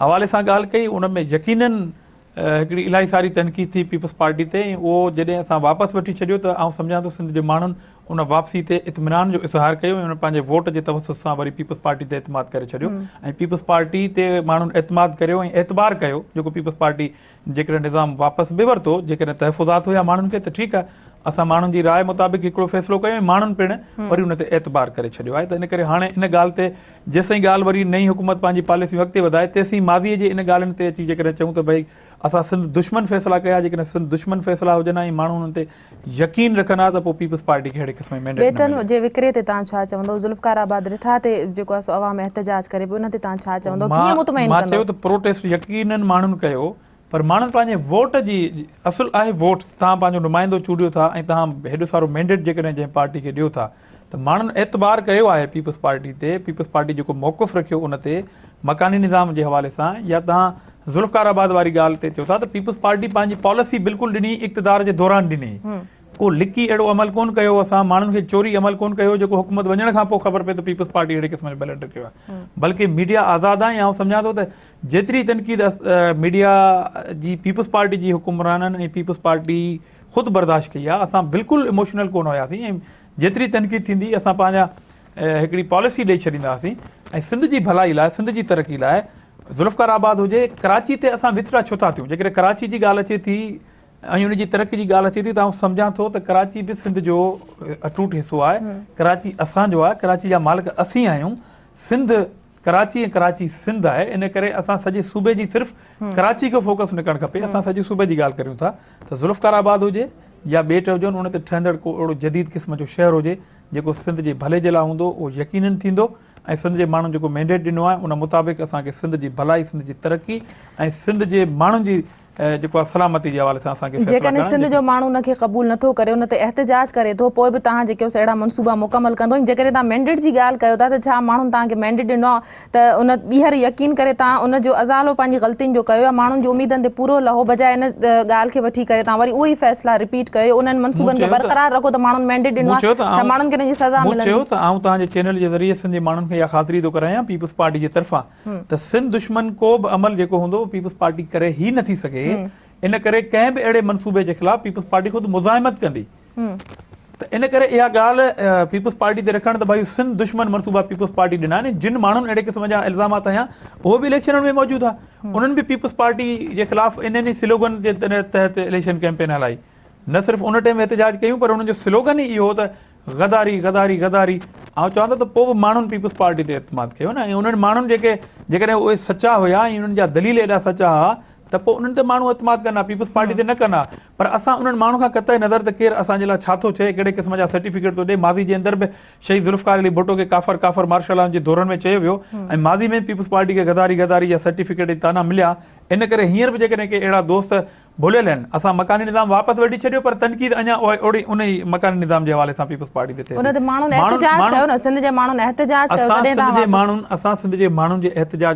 हवाले सां ॻाल्हि कई उन में यकीननि हिकिड़ी इलाही सारी तनक़ीद थी पीपल्स पार्टी ते उहो जॾहिं असां वापसि वठी छॾियो त आउं सम्झां थो सिंध जे माण्हुनि उन वापसी ते इतमिनान जो इज़हार कयो ऐं उन पंहिंजे वोट जे तवस सां वरी पीपल्स पार्टी ते इतमाद करे छॾियो ऐं पीपल्स पार्टी ते माण्हुनि इतमाद करियो ऐं एतबार कयो जेको पीपल्स पार्टी जेकॾहिं निज़ाम वापसि बि वरितो जेकॾहिं तहफ़ुज़ात हुया माण्हुनि खे त ठीकु आहे असां माण्हुनि जी राय मुताबिक़ हिकिड़ो फ़ैसिलो कयो ऐं माण्हुनि पिणु वरी हुन ते एतबार करे छॾियो आहे त इन करे हाणे इन ॻाल्हि ते जेसिताईं ॻाल्हि वरी नई हुकूमत पंहिंजी पॉलिसी अॻिते वधाए तेसिताईं माज़ीअ जी इन ॻाल्हियुनि ते अची जेकॾहिं चऊं त भई असां सिंध दुश्मन फ़ैसिला कया जेकॾहिं दुश्मन फ़ैसिला हुजनि ऐं माण्हू उन्हनि ते यकीन रखंदा त पोइ पीपल्स पार्टी खे अहिड़े क़िस्म में ते पर माण्हुनि पंहिंजे वोट जी असुलु आहे वोट तव्हां पंहिंजो नुमाइंदो चूड़ियो था ऐं तव्हां हेॾो सारो मैंडेट जेकॾहिं जंहिं पार्टी खे ॾियो था त माण्हुनि एतबार कयो आहे पीपल्स पार्टी ते पीपल्स पार्टी जेको मौक़ु रखियो उन ते मकानी निज़ाम जे हवाले सां या तव्हां ज़ुल्फकार आबाद वारी ॻाल्हि ते चओ था त पीपल्स पार्टी पंहिंजी पॉलिसी बिल्कुलु ॾिनी इक़्तदार जे दौरान ॾिनी को लिकी अहिड़ो अमल कोन्ह कयो असां माण्हुनि खे चोरी अमल कोन्ह कयो जेको हुकूमत वञण खां पोइ ख़बर पए त पीपल्स पार्टी अहिड़े क़िस्म जो बैलेंट रखियो आहे बल्कि मीडिया आज़ादु आहे ऐं सम्झां थो त जेतिरी तनक़ीद मीडिया जी पीपल्स पार्टी जी हुकुमराननि ऐं पीपल्स पार्टी ख़ुदि बर्दाश्त कई आहे असां बिल्कुलु इमोशनल कोन हुआसीं ऐं जेतिरी तनक़ीद थींदी असां पंहिंजा हिकिड़ी पॉलिसी ॾेई छॾींदा ऐं सिंध जी भलाई लाइ सिंध जी तरक़ी लाइ ज़ुल्फकार आबादु हुजे कराची ते असां विथड़ा छो था थियूं जेकॾहिं कराची जी ॻाल्हि अचे थी ऐं उनजी तरक़ी जी ॻाल्हि अचे थी त आउं थो त कराची बि सिंध जो अटूट हिसो आहे कराची असांजो आहे कराची जा मालिक असीं आहियूं सिंध कराची ऐं कराची सिंध आहे इन करे असां सॼे सूबे जी सिर्फ़ु कराची खे फोकस न करणु खपे असां सॼे सूबे जी ॻाल्हि कयूं था त आबाद हुजे या बेट हुजनि उन ते ठहंदड़ को अहिड़ो जदीद क़िस्म जो शहरु हुजे जेको सिंध जे भले जे लाइ हूंदो उहो यकीन थींदो ऐं सिंध जे माण्हुनि जेको मैंडेट ॾिनो आहे उन मुताबिक़ असांखे सिंध जी भलाई सिंध जी तरक़ी ऐं सिंध जे माण्हुनि जी जेको आहे सलामती जेकॾहिं सिंध जो माण्हू हुनखे क़बूलु नथो करे उन ते एतिजाज करे थो पोइ बि तव्हां जेको अहिड़ा मनसूबा मुकमल कंदो जेकॾहिं तव्हांडिट जी ॻाल्हि कयो था त छा माण्हू तव्हांखे मेंडेट ॾिनो त उन ॿीहर यकीन करे तव्हां उनजो अज़ालो पंहिंजी ग़लतियुनि जो कयो या माण्हुनि जी उमेदनि ते पूरो लहो बजाए हिन ॻाल्हि खे वठी करे उहो ई फ़ैसिला रिपीट कयो उन्हनि खे बरक़रार रखो तव्हांखे पीपल्स पार्टी करे ई नथी सघे इन करे कंहिं बि अहिड़े मनसूबे जे रखण दुश्मन जिन माण्हुनि अहिड़े क़िस्म जा इल्ज़ाम आहियां उहो बि इलेक्शन में मौजूदु आहे उन्हनि बि पीपल्स पार्टी जे ख़िलाफ़ इन्हनि कैंपेन हलाई न सिर्फ़ु उन टाइम एतिजाज कयूं पर स्लोगन ई इहो त गदारी ऐं चवां थो त पोइ बि माण्हुनि पीपल्स पार्टी ते न सचा जा दलील एॾा सचा हुआ त पोइ उन्हनि ते माण्हू अतमाद कंदा पीपल्स पार्टी ते न कंदा पर असां उन्हनि माण्हू खां कताए नज़र त केरु असांजे लाइ छा थो चए कहिड़े क़िस्म जा सर्टिफ़िकेट थो ॾिए माज़ी जे अंदरि बि शहीद बिल्फकार अली भुटो खे काफ़र काफ़र मार्शल आर्ट जे दौरनि में चयो वियो ऐं माज़ी में पीपल्स पार्टी खे गदारी गदारी या सर्टिफिकेट ताना मिलिया इन करे हींअर बि जेकॾहिं के अहिड़ा दोस्त भुलियल आहिनि असां मकानी निज़ाम वापसि वठी छॾियो पर तनक़ीद अञा ओड़ी उन ई मकानी निज़ाम जे हवाले सां पीपल्स पार्टी ते माण्हुनि माण्हुनि असां सिंध जे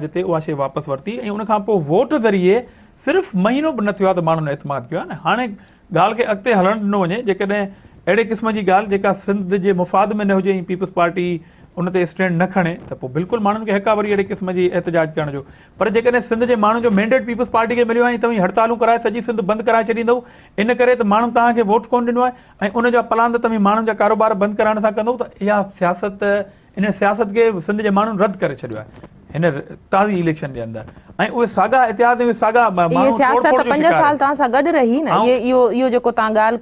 जे ते उहा शइ वापसि वरिती ऐं उनखां पोइ वोट ज़रिए सिर्फ़ु महीनो बि न थियो आहे त माण्हुनि अतमाद कयो आहे न हाणे ॻाल्हि खे अॻिते हलणु ॾिनो वञे जेकॾहिं अहिड़े क़िस्म जी ॻाल्हि जेका सिंध जे मुफ़ाद में न हुजे पीपल्स पार्टी उन ते स्टैंड न खणे त पोइ बिल्कुलु माण्हुनि खे हिक वरी अहिड़े क़िस्म जी एहतजाज करण जो पर जेकॾहिं सिंध जे माण्हू जो मैंडेट पीपल्स पार्टी खे मिलियो आहे तव्हीं हड़तालू कराए सॼी सिंध बंदि कराए छॾींदव इन करे त माण्हू तव्हांखे वोट कोन्ह ॾिनो आहे ऐं उनजा प्लान त तव्हीं माण्हुनि जा कारोबार बंदि कराइण सां कंदव त इहा सियासत इन सियासत खे सिंध जे माण्हुनि रद्द करे छॾियो आहे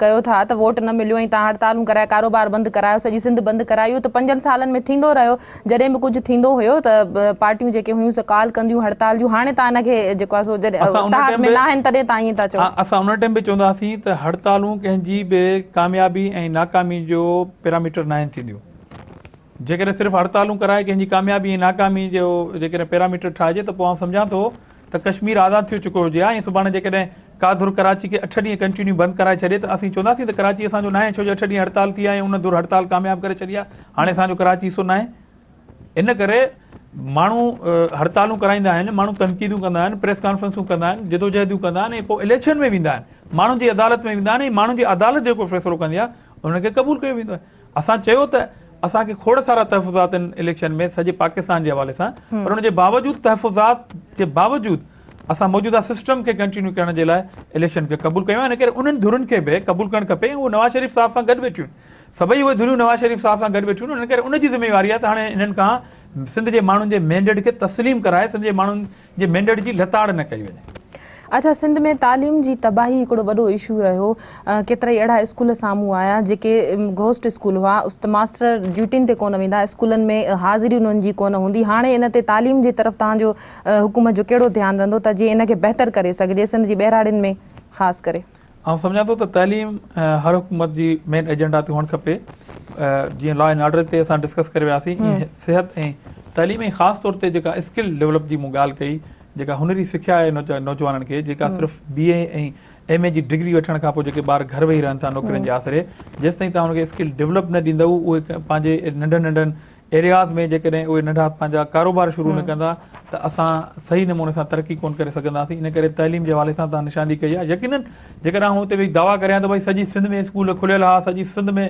कयो था त वोट न मिलियो हड़तालूं कराए कारोबार बंदि करायो त पंजनि सालनि में थींदो रहियो जॾहिं बि कुझु थींदो हुयो त पार्टियूं जेके हुयूं काल कंदियूं हाणे टाइम बि कामयाबी ऐं नाकामी जो पैरामीटर न आहिनि जेकॾहिं सिर्फ़ु हड़तालूं कराए कंहिंजी कामयाबी नाकामी जो जेकॾहिं पैरामीटर ठाहिजे त पोइ आउं सम्झां थो त कश्मीर आज़ादु थी चुको हुजे ऐं सुभाणे जेकॾहिं कराची खे अठ ॾींहं कंटिन्यू बंदि कराए छॾे त असीं चवंदासीं त कराची असांजो नाहे छो जो अठ ॾींहं हड़ताल थी आहे उन दुर हड़ताल कामयाबु करे छॾी आहे हाणे असांजो कराची सो आहे इन करे माण्हू हड़तालूं कराईंदा आहिनि माण्हू तनक़ीदूं कंदा आहिनि प्रेस कॉन्फ्रेंसूं कंदा आहिनि जिदोजहदूं कंदा आहिनि ऐं पोइ इलेक्शन में वेंदा आहिनि माण्हुनि जी अदालत में वेंदा आहिनि ऐं माण्हुनि जी अदालत जेको फ़ैसिलो कंदी आहे उनखे क़बूलु असांखे खोड़ सारा तहफ़ुज़ात आहिनि इलेक्शन में सॼे पाकिस्तान जे हवाले सां पर उन बावजूद तहफ़ुज़ात जे बावजूदि असां मौजूदा सिस्टम खे कंटिन्यू करण जे लाइ इलेक्शन खे क़बूल कयो इन करे उन्हनि धुरनि खे बि क़बूल करणु खपे उहे नवाज़ शरीफ़ साहब सां गॾु वेठियूं आहिनि सभई उहे धुरियूं नवाज़ शरीफ़ साहब सां गॾु वेठियूं आहिनि इन करे उन जी ज़िमेवारी आहे त हाणे हिननि खां सिंध जे माण्हुनि जे मेंडटट खे तस्लीम कराए सिंध जे माण्हुनि जे मेंडट जी लताड़ न कई वञे अच्छा सिंध में तालीम जी तबाही हिकिड़ो वॾो इशू रहियो केतिरा ई अहिड़ा स्कूल साम्हूं आया जेके घोस्ट स्कूल हुआ उस मास्टर ड्यूटियुनि ते कोन वेंदा स्कूलनि में हाज़िरी उन्हनि जी कोन हूंदी हाणे इन ते तालीम जे तरफ़ तव्हांजो हुकूमत जो कहिड़ो ध्यानु रहंदो त जीअं इनखे बहितर करे सघिजे सिंध जी बहिराणियुनि में ख़ासि करे ऐं सम्झां थो त तइलीम हर हुकूमत जी मेन एजेंडा थी हुअणु खपे जीअं लॉ एंड ऑडर ते असां डिस्कस करे वियासीं सिहत ऐं ऐं ख़ासि तौर ते जेका स्किल डेवलप जी मूं ॻाल्हि कई जेका हुनरी सिखिया आहे नौजवाननि खे जेका सिर्फ़ु बी ए ऐं ए जी डिग्री वठण खां पोइ जेके ॿार घर वेही रहनि था नौकिरियुनि जे आसिरे जेसि ताईं तव्हां हुनखे स्किल डेवलप न ॾींदव उहे पंहिंजे नंढनि नंढनि एरियाज़ में जेकॾहिं उहे नंढा पंहिंजा कारोबार शुरू न कंदा त असां सही नमूने सां तरक़ी कोन करे सघंदासीं इन करे तइलीम जे हवाले सां तव्हां निशानी कई आहे यकीन जेकॾहिं हुते वेही दावा करियां त भई सॼी सिंध में स्कूल खुलियल आहे सॼी सिंध में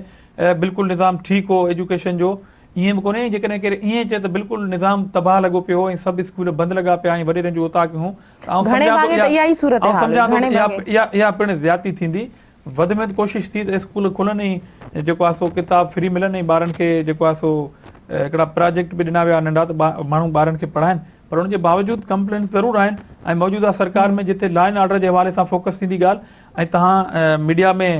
बिल्कुलु निज़ाम ठीकु हो एजुकेशन जो ईअं बि कोन्हे जेकॾहिं केरु ईअं चए त बिल्कुलु निज़ाम तबाह लॻो पियो ऐं सभु स्कूल बंदि लॻा पिया ऐं वॾेरनि जूं वॾे उतां इहा पिणु ज्याती थींदी वधि में वधि कोशिशि थी त स्कूल खुलनि ई जेको आहे सो किताब फ्री मिलनि ऐं ॿारनि खे जेको आहे सो हिकिड़ा प्रोजेक्ट बि ॾिना विया नंढा त माण्हू ॿारनि खे पढ़ाइनि पर उन बावजूदि कंप्लेंट ज़रूरु आहिनि ऐं मौजूदा सरकार में जिते लाइन ऑर्डर जे हवाले सां फ़ोकस थींदी ॻाल्हि ऐं तव्हां मीडिया में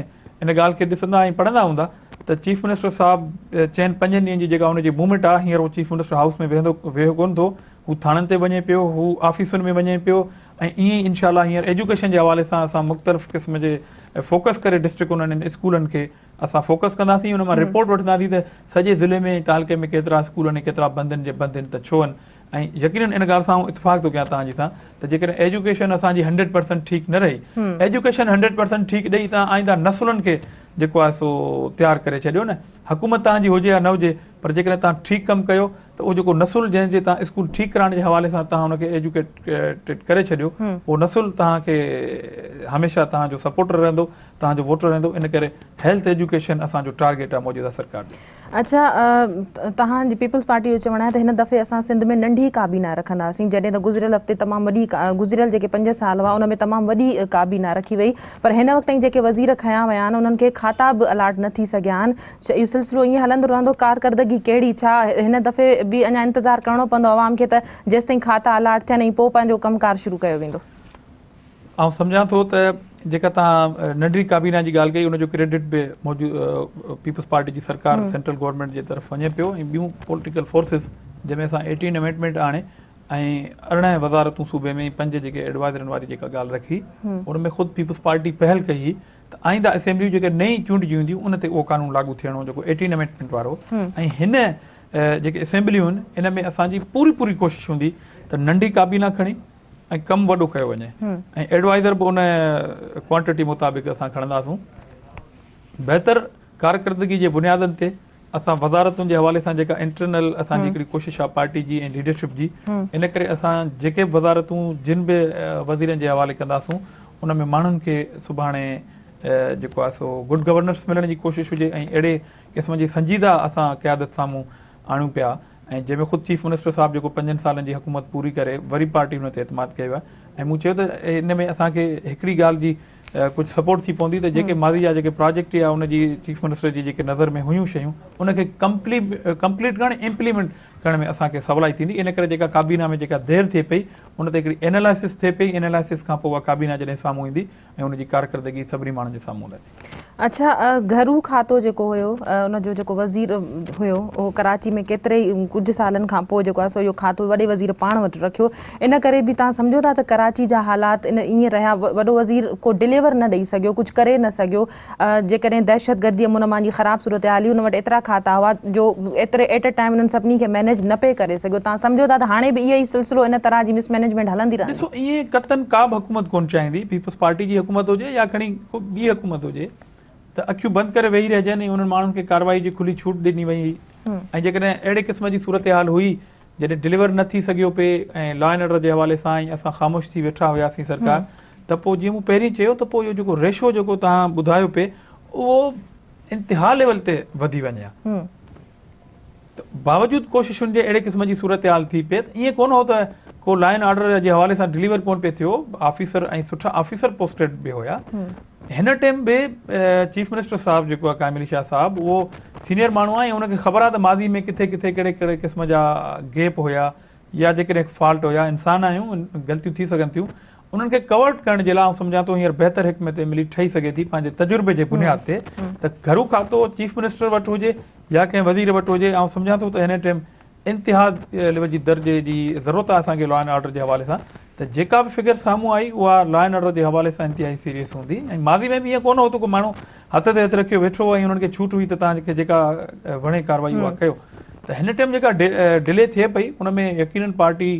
इन ॻाल्हि खे ॾिसंदा ऐं पढ़ंदा हूंदा त चीफ मिनिस्टर साहिबु चइनि पंजनि ॾींहंनि जी जेका हुनजी मूवमेंट आहे हींअर उहो चीफ मिनिस्टर हाउस में वेहंदो वेहो कोन्ह थो हू थाणनि ते वञे पियो हू ऑफिसुनि में वञे पियो ऐं ईअं ई इनशा हींअर एजुकेशन जे हवाले सां असां मुख़्तलिफ़ क़िस्म जे फोकस करे डिस्ट्रिक हुननि स्कूलनि खे असां फोकस कंदासीं उन मां रिपोर्ट वठंदासीं त सॼे ज़िले में तालके में केतिरा स्कूल आहिनि केतिरा बंदि आहिनि बंदि आहिनि ऐं यकीननि इन ॻाल्हि सां इतफ़ाक़ थो कयां तव्हांजे सां त जेकॾहिं एजुकेशन असांजी हंड्रेड परसेंट ठीकु न रही एजुकेशन हंड्रेड परसेंट ठीकु ॾेई तव्हां आईंदा नसुलनि खे जेको आहे सो तयारु करे छॾियो न हुकूमत तव्हांजी हुजे या न हुजे पर जेकॾहिं तव्हां ठीकु कमु कयो त उहो जेको नसुल जंहिंजे तव्हां स्कूल ठीकु कराइण जे हवाले सां तव्हां हुनखे करे छॾियो उहो नसुल तव्हांखे हमेशह तव्हांजो सपोटर रहंदो तव्हांजो वोटर रहंदो इन करे हेल्थ एजुकेशन असांजो टारगेट आहे मौजूदा सरकार जो अच्छा तव्हांजी पीपल्स पार्टी जो चवण आहे त हिन दफ़े असां सिंध में नंढी काबीना रखंदासीं जॾहिं त गुज़िरियल हफ़्ते तमामु वॾी गुज़रियल जेके पंज साल हुआ उन में तमामु वॾी काबीना रखी वई पर हिन वक़्त जेके वज़ीर खया विया आहिनि उन्हनि खे खाता बि अलाट न थी सघिया आहिनि इहो सिलसिलो ईअं हलंदो रहंदो कारकर्दगी कहिड़ी छा हिन दफ़े बि अञा इंतज़ारु करिणो पवंदो आवाम खे त जेसिताईं खाता अलाट थियनि ऐं पोइ पंहिंजो कमु शुरू कयो वेंदो ऐं सम्झां थो त जेका तव्हां नंढी काबिना जी ॻाल्हि कई उनजो क्रेडिट बि मौजूदु पीपल्स पार्टी जी सरकार सेंट्रल गवर्नमेंट जे तरफ़ वञे पियो ऐं ॿियूं पॉलिटिकल फोर्सिस जंहिंमें असां एटीन अमेंडमेंट आणे ऐं अरिड़हं वज़ारतूं सूबे में पंज जेके एडवाइज़रनि वारी जेका ॻाल्हि रखी उन में ख़ुदि पीपल्स पार्टी पहल कई हुई त आईंदा असैम्बलियूं जेके नई चूंड जूं हूंदियूं उन ते उहो क़ानून लागू थियणो जेको एटीन अमेंडमेंट वारो ऐं हिन जेके असैम्बलियूं आहिनि इन में असांजी पूरी पूरी कोशिशि हूंदी त नंढी काबीना खणी ऐं कमु वॾो कयो वञे ऐं एडवाइज़र बि उन क्वांटिटी मुताबिक़ असां खणंदासूं बहितर कारकर्दगी जे बुनियादनि ते असां वज़ारतुनि जे हवाले सां जेका इंटरनल असांजी हिकिड़ी कोशिशि आहे पार्टी जी ऐं लीडरशिप जी इन करे असां जेके बि वज़ारतूं जिन बि वज़ीरनि जे हवाले कंदासूं उन में माण्हुनि खे सुभाणे जेको आहे सो गुड गवर्नेंस मिलण जी कोशिशि हुजे ऐं अहिड़े क़िस्म जी संजीदा असां क़यादत साम्हूं आणियूं पिया ऐं जंहिंमें ख़ुदि चीफ मिनिस्टर साहिबु जेको पंजनि सालनि जी हुकूमत पूरी करे वरी पार्टी हुन ते एतमाद कयो आहे ऐं मूं चयो त इन में असांखे हिकिड़ी ॻाल्हि जी कुझु सपोट थी पवंदी त जेके माज़ी जा जेके प्रोजेक्ट या उनजी चीफ मिनिस्टर जी जेके नज़र में हुयूं शयूं उनखे कंप्ली कंप्लीट घणे इम्प्लीमेंट असांखे सवलाई थींदी इन करे जेका देरि थिए पई उन ते अच्छा घरू खातो जेको हुयो उनजो जेको वज़ीर हुयो उहो कराची में केतिरे ई कुझु सालनि खां पोइ जेको आहे पाण वटि रखियो इन करे बि तव्हां सम्झो था त कराची जा हालात ईअं रहिया वॾो वज़ीर को डिलीवर न ॾेई सघियो कुझु करे न सघियो जेकॾहिं दहशतगर्दी मुन मुंहिंजी ख़राबु सूरत हाली हुन वटि एतिरा खाता हुआ जो एतिरे एट अ टाइम उन्हनि सभिनी खे मैनेज मैनेज न पे करे सिलसिलो इन तरह जी मिसमैनेजमेंट हलंदी कतन का बि हुकूमत कोन चाहींदी पीपल्स पार्टी जी हुकूमत हुजे या खणी को हुकूमत हुजे त अखियूं बंदि करे वेही रहिजनि ऐं उन्हनि माण्हुनि खे कारवाई जी खुली छूट ॾिनी वई ऐं जेकॾहिं अहिड़े क़िस्म जी सूरत हाल हुई जॾहिं डिलीवर न थी सघियो पिए ऐं लॉ एंड ऑडर जे हवाले सां ई असां ख़ामोश थी वेठा हुआसीं सरकार त पोइ जीअं मूं पहिरीं चयो त पोइ इहो जेको रेशो जेको तव्हां ॿुधायो पिए उहो इंतिहा लेवल ते वधी वञे बावजूद बावजूदि कोशिशुनि जे अहिड़े क़िस्म जी सूरत हाल थी पए त ईअं कोन हो त को लाइन ऑर्डर जे हवाले सां डिलीवर कोन्ह पियो थियो ऑफिसर ऐं सुठा ऑफिसर पोस्टेड बि हुया हिन टाइम बि चीफ मिनिस्टर साहिबु जेको आहे कामिली शाह साहिबु उहो सीनियर माण्हू आहे उनखे ख़बर आहे त माज़ी में किथे किथे कहिड़े कहिड़े क़िस्म जा गैप हुया या जेकॾहिं फॉल्ट हुया इंसान आहियूं ग़लतियूं थी सघनि थियूं उन्हनि खे कवर करण जे लाइ सम्झां थो हींअर बहितर हिक मिली ठही सघे थी पंहिंजे तजुर्बे जे बुनियाद ते त घरू खातो चीफ मिनिस्टर वटि हुजे या कंहिं वज़ीर वटि हुजे ऐं सम्झां थो त हिन टाइम इंतिहा लेवल जी दर्जे जी ज़रूरत आहे असांखे लॉ एंड ऑडर जे हवाले सां त जेका बि फिगर साम्हूं आई उहा लॉ एंड ऑर्डर जे हवाले सां इंतिहाई सीरियस हूंदी ऐं माज़ी में बि ईअं कोन हो त को माण्हू हथ ते हथु रखियो वेठो ऐं हुननि खे छूट हुई त तव्हांखे जेका वणे कारवाई उहा कयो त हिन टाइम जेका डिले थिए पई उन में यकीन पार्टी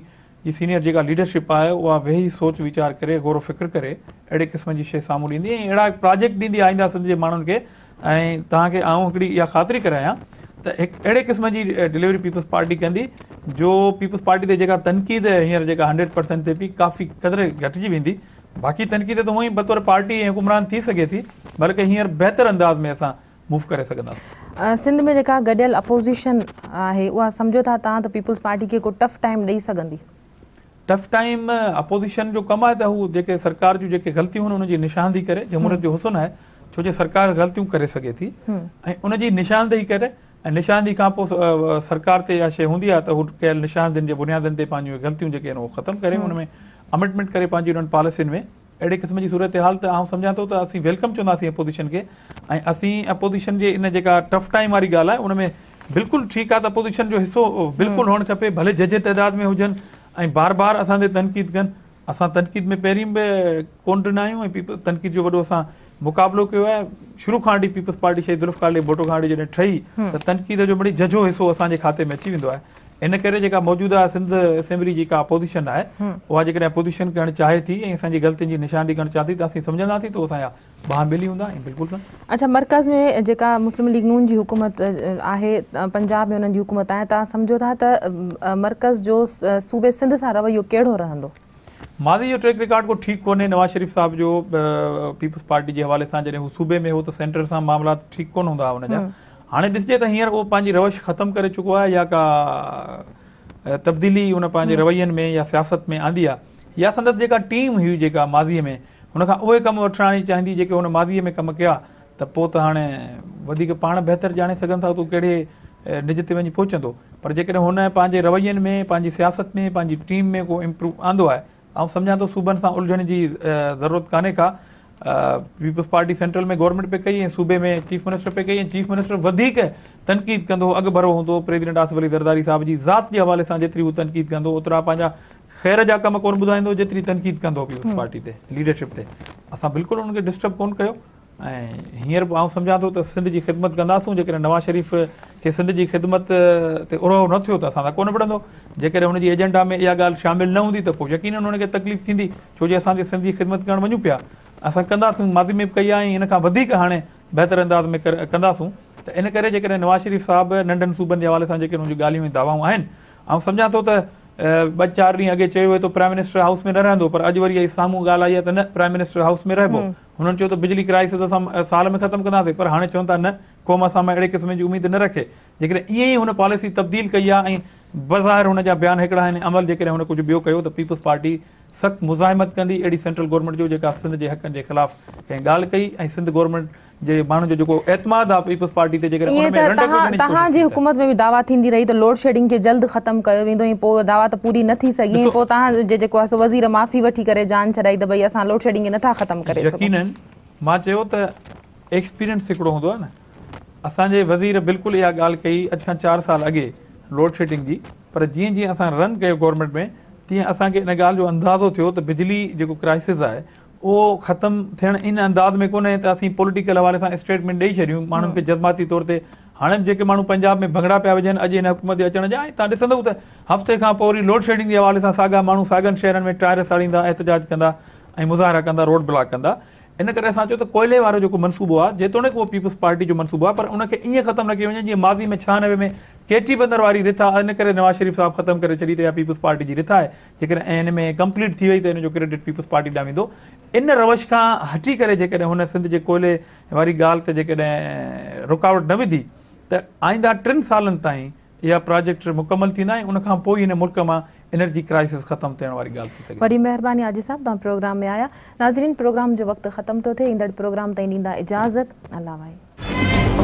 जी सीनियर जेका लीडरशिप आहे उहा वेही सोच वीचार करे गौरव फ़िक्र करे अहिड़े क़िस्म जी शइ साम्हूं ॾींदी ऐं अहिड़ा प्रोजेक्ट ॾींदी आईंदा सिंध जे माण्हुनि खे ऐं तव्हांखे आउं हिकिड़ी इहा ख़ातिरी करायां त हिकु अहिड़े क़िस्म जी डिलीवरी पीपुल्स पार्टी कंदी जो पीपुल्स पार्टी ते जेका तनक़ीद हींअर जेका हंड्रेड पर्सेंट थिए थी काफ़ी क़दुरु घटिजी वेंदी बाक़ी तनक़ीद त हूअं ई बतौर पार्टी ऐं हुकुमरान थी सघे थी बल्कि हींअर बहितर अंदाज़ में असां मूव करे सघंदासीं जेका गॾियल अपोज़ीशन आहे उहा सम्झो था तव्हां त पीपुल्स पार्टी खे ॾेई सघंदी टफ टाइम अपोज़िशन जो कमु आहे त हू जेके सरकार जूं जेके ग़लतियूं आहिनि उनजी निशानदी करे जे जो हुसन आहे छो जो सरकार ग़लतियूं करे सघे थी ऐं उनजी निशानदेही करे ऐं निशानदेही खां पोइ सरकार ते इहा शइ हूंदी आहे त हू कयल निशानदेन जे बुनियादनि ते पंहिंजूं ग़लतियूं जेके आहिनि उहे ख़तमु करे उन में अमेंटमेंट करे पंहिंजी उन्हनि पॉलिसियुनि में अहिड़े क़िस्म जी सूरत हाल त आउं सम्झां थो त असीं वेलकम चवंदासीं अपोज़िशन खे ऐं असीं अपोज़ीशन जे इन जेका टफ टाइम वारी ॻाल्हि आहे उनमें में बिल्कुलु ठीकु आहे त अपोज़ीशन जो हिसो बिल्कुलु हुअणु खपे भले जजे तइदाद में हुजनि ऐं बार बार असां तनक़ीद कनि असां तनक़ीद में पहिरीं बि कोन्ह ॾिना आहियूं ऐं तनक़ीद जो वॾो असां मुक़ाबिलो कयो आहे शुरू खां वठी पीपल्स पार्टी शइ ठही तनक़ीद जो असांजे खाते में अची वेंदो आहे इन करे जेका मौजूदा जेका आहे उहा जेकॾहिं अपोज़िशन करणु चाहे थी ऐं असांजी ग़लतियुनि जी निशान करणु चाहियूं बाह मिली हूंदा अच्छा मर्कज़ में जेका मुस्लिम लीग नून जी हुकूमत आहे पंजाब में हुननि जी हुकूमत आहे तव्हां सम्झो था त मर्कज़ जो रवैयो कहिड़ो रहंदो माज़ी जो ट्रैक रिकॉर्ड को ठीकु कोन्हे नवाज़ शरीफ़ साहिब जो पीपल्स पार्टी जे हवाले सां जॾहिं हू सूबे में हो त सेंटर सां मामला ठीकु कोन हूंदा हुआ हुनजा हाणे ॾिसिजे त हींअर उहो पंहिंजी रवश ख़तमु करे चुको आहे या का तब्दीली हुन पंहिंजे रवैयनि में या सियासत में आंदी आहे या संदसि जेका टीम हुई जेका माज़ीअ में हुनखां उहे कमु वठणी चाहींदी जेके हुन माज़ीअ में कमु कया त पोइ त हाणे वधीक पाण बहितर ॼाणे सघनि था कहिड़े निज ते वञी पहुचंदो पर जेकॾहिं हुन पंहिंजे रवैयनि में पंहिंजी सियासत में पंहिंजी टीम में को इम्प्रूव आंदो आहे ऐं सम्झां थो सुबुह सां उलझण जी ज़रूरत कोन्हे का पीपल्स पार्टी सेंट्रल में गवर्नमेंट पे कई ऐं सूबे में चीफ मिनिस्टर पे कई ऐं चीफ मिनिस्टर वधीक तनक़ीद कंदो अॻु भरो हूंदो प्रेसिडेंट आसिफ अली दरदारी साहिब जी ज़ात जे हवाले सां जेतिरी उहो तनक़ीद कंदो ओतिरा पंहिंजा ख़ैर जा कम कोन ॿुधाईंदो जेतिरी तनक़ीद कंदो पीपल्स पार्टी ते लीडरशिप ते असां बिल्कुलु उनखे डिस्टर्ब कोन्ह कयो ऐं हींअर बि आऊं सम्झां थो त सिंध जी ख़िदमत कंदासूं जेकॾहिं नवाज़ शरीफ़ खे सिंध जी ख़िदमत ते उरवो न थियो त असां त कोन विढ़ंदो जेकॾहिं हुनजी एजेंडा में इहा ॻाल्हि शामिलु न हूंदी त पोइ यकीन हुननि तकलीफ़ थींदी छो जो असांजी सिंध जी ख़िदमत करणु वञूं पिया असां कंदासीं मादमि बि कई आहे ऐं इन खां वधीक हाणे बहितर अंदाज़ में कर क कंदासूं त इन करे जेकॾहिं नवाज़ शरीफ़ साहिबु नंढनि सूबनि जे हवाले सां जेके हुनजी ॻाल्हियूं दवाऊं आहिनि ऐं सम्झां थो त ॿ चारि ॾींहं अॻे चयो वियो त प्राइम मिनिस्टर हाउस में न रहंदो पर अॼु वरी इहे साम्हूं ॻाल्हि आई आहे त न प्राइम मिनिस्टर हाउस में रहिबो हुननि चयो त बिजली क्राइसिस असां साल में ख़तमु कंदासीं पर हाणे चवनि था न क़ौम असां मां अहिड़े क़िस्म जी उमेदु न रखे जेकॾहिं ईअं ई हुन पॉलिसी तब्दील कई आहे ऐं बज़ाहिर हुन जा बयान हिकिड़ा आहिनि अमल जेकॾहिं हुन कुझु ॿियो कयो त पीपल्स पार्टी सख़्तु मुज़ाहिमत कंदी अहिड़ी सेंट्रल गवर्नमेंट जो जेका सिंध जे हक़नि जे ख़िलाफ़ कंहिं ॻाल्हि कई ऐं सिंध गवर्नमेंट जे माण्हू जो जेको एतमाद आहे पीपल्स पार्टी ते तव्हांजी हुकूमत में बि दावा थींदी रही त लोड शेडिंग खे जल्द ख़तमु कयो वेंदो ऐं पोइ दावा त पूरी न थी सघे पोइ तव्हांजे जेको आहे वज़ीर माफ़ी वठी करे जान छॾाई त भई असां लोडशेडिंग खे नथा ख़तमु करे मां चयो त एक्सपीरियंस हिकिड़ो हूंदो आहे न असांजे वज़ीर बिल्कुलु इहा ॻाल्हि कई अॼु खां चारि साल अॻे शेडिंग जी पर जीअं जीअं असां रन कयो गवर्नमेंट में तीअं असांखे इन ॻाल्हि जो अंदाज़ो थियो त बिजली जेको क्राइसिस आहे उहो ख़तमु थियणु इन अंदाज़ में कोन्हे त असीं पोलिटिकल हवाले सां स्टेटमेंट ॾेई छॾियूं माण्हुनि खे जज़्माती तौर ते हाणे बि जेके माण्हू पंजाब में भंगड़ा पिया वञनि अॼु हिन हुकूमत जे अचण जा ऐं तव्हां ॾिसंदव त हफ़्ते खां पोइ वरी शेडिंग जे हवाले सां साॻा माण्हू साॻनि शहरनि में टायर साड़ींदा एहतजाज कंदा ऐं मुज़ाहिरा कंदा रोड ब्लॉक कंदा इन करे असां चयो त कोयले वारो जेको मनसूबो आहे जेतोणीकि उहो पीपल्स पार्टी जो मनसूबो आहे पर उनखे ईअं ख़तमु न कयो वञे जीअं माज़ी में छहानवे में केटी बंदर वारी रिथ आहे इन करे नवाज़ शरीफ़ साहिबु ख़तमु करे छॾी त इहा पीपल्स पार्टी जी रिथा आहे जेकॾहिं ऐं हिन में कंप्लीट थी वई त हिन जो क्रेडिट पीपल्स पार्टी ॾांहुं वेंदो इन रवश खां हटी करे जेकॾहिं हुन सिंध जे कोयले वारी ॻाल्हि ते जेकॾहिं रुकावट न विधी त आईंदा टिनि सालनि ताईं इहा प्रोजेक्ट मुकमल थींदा ऐं उनखां पोइ हिन मुल्क मां एनर्जी क्राइसिस ख़तमु थियण वारी वरी महिरबानी साहिबु तव्हां प्रोग्राम में आया नाज़रीन प्रोग्राम जो वक़्तु ख़तमु थो थिए ईंदड़ प्रोग्राम ताईं ॾींदा इजाज़त अलावा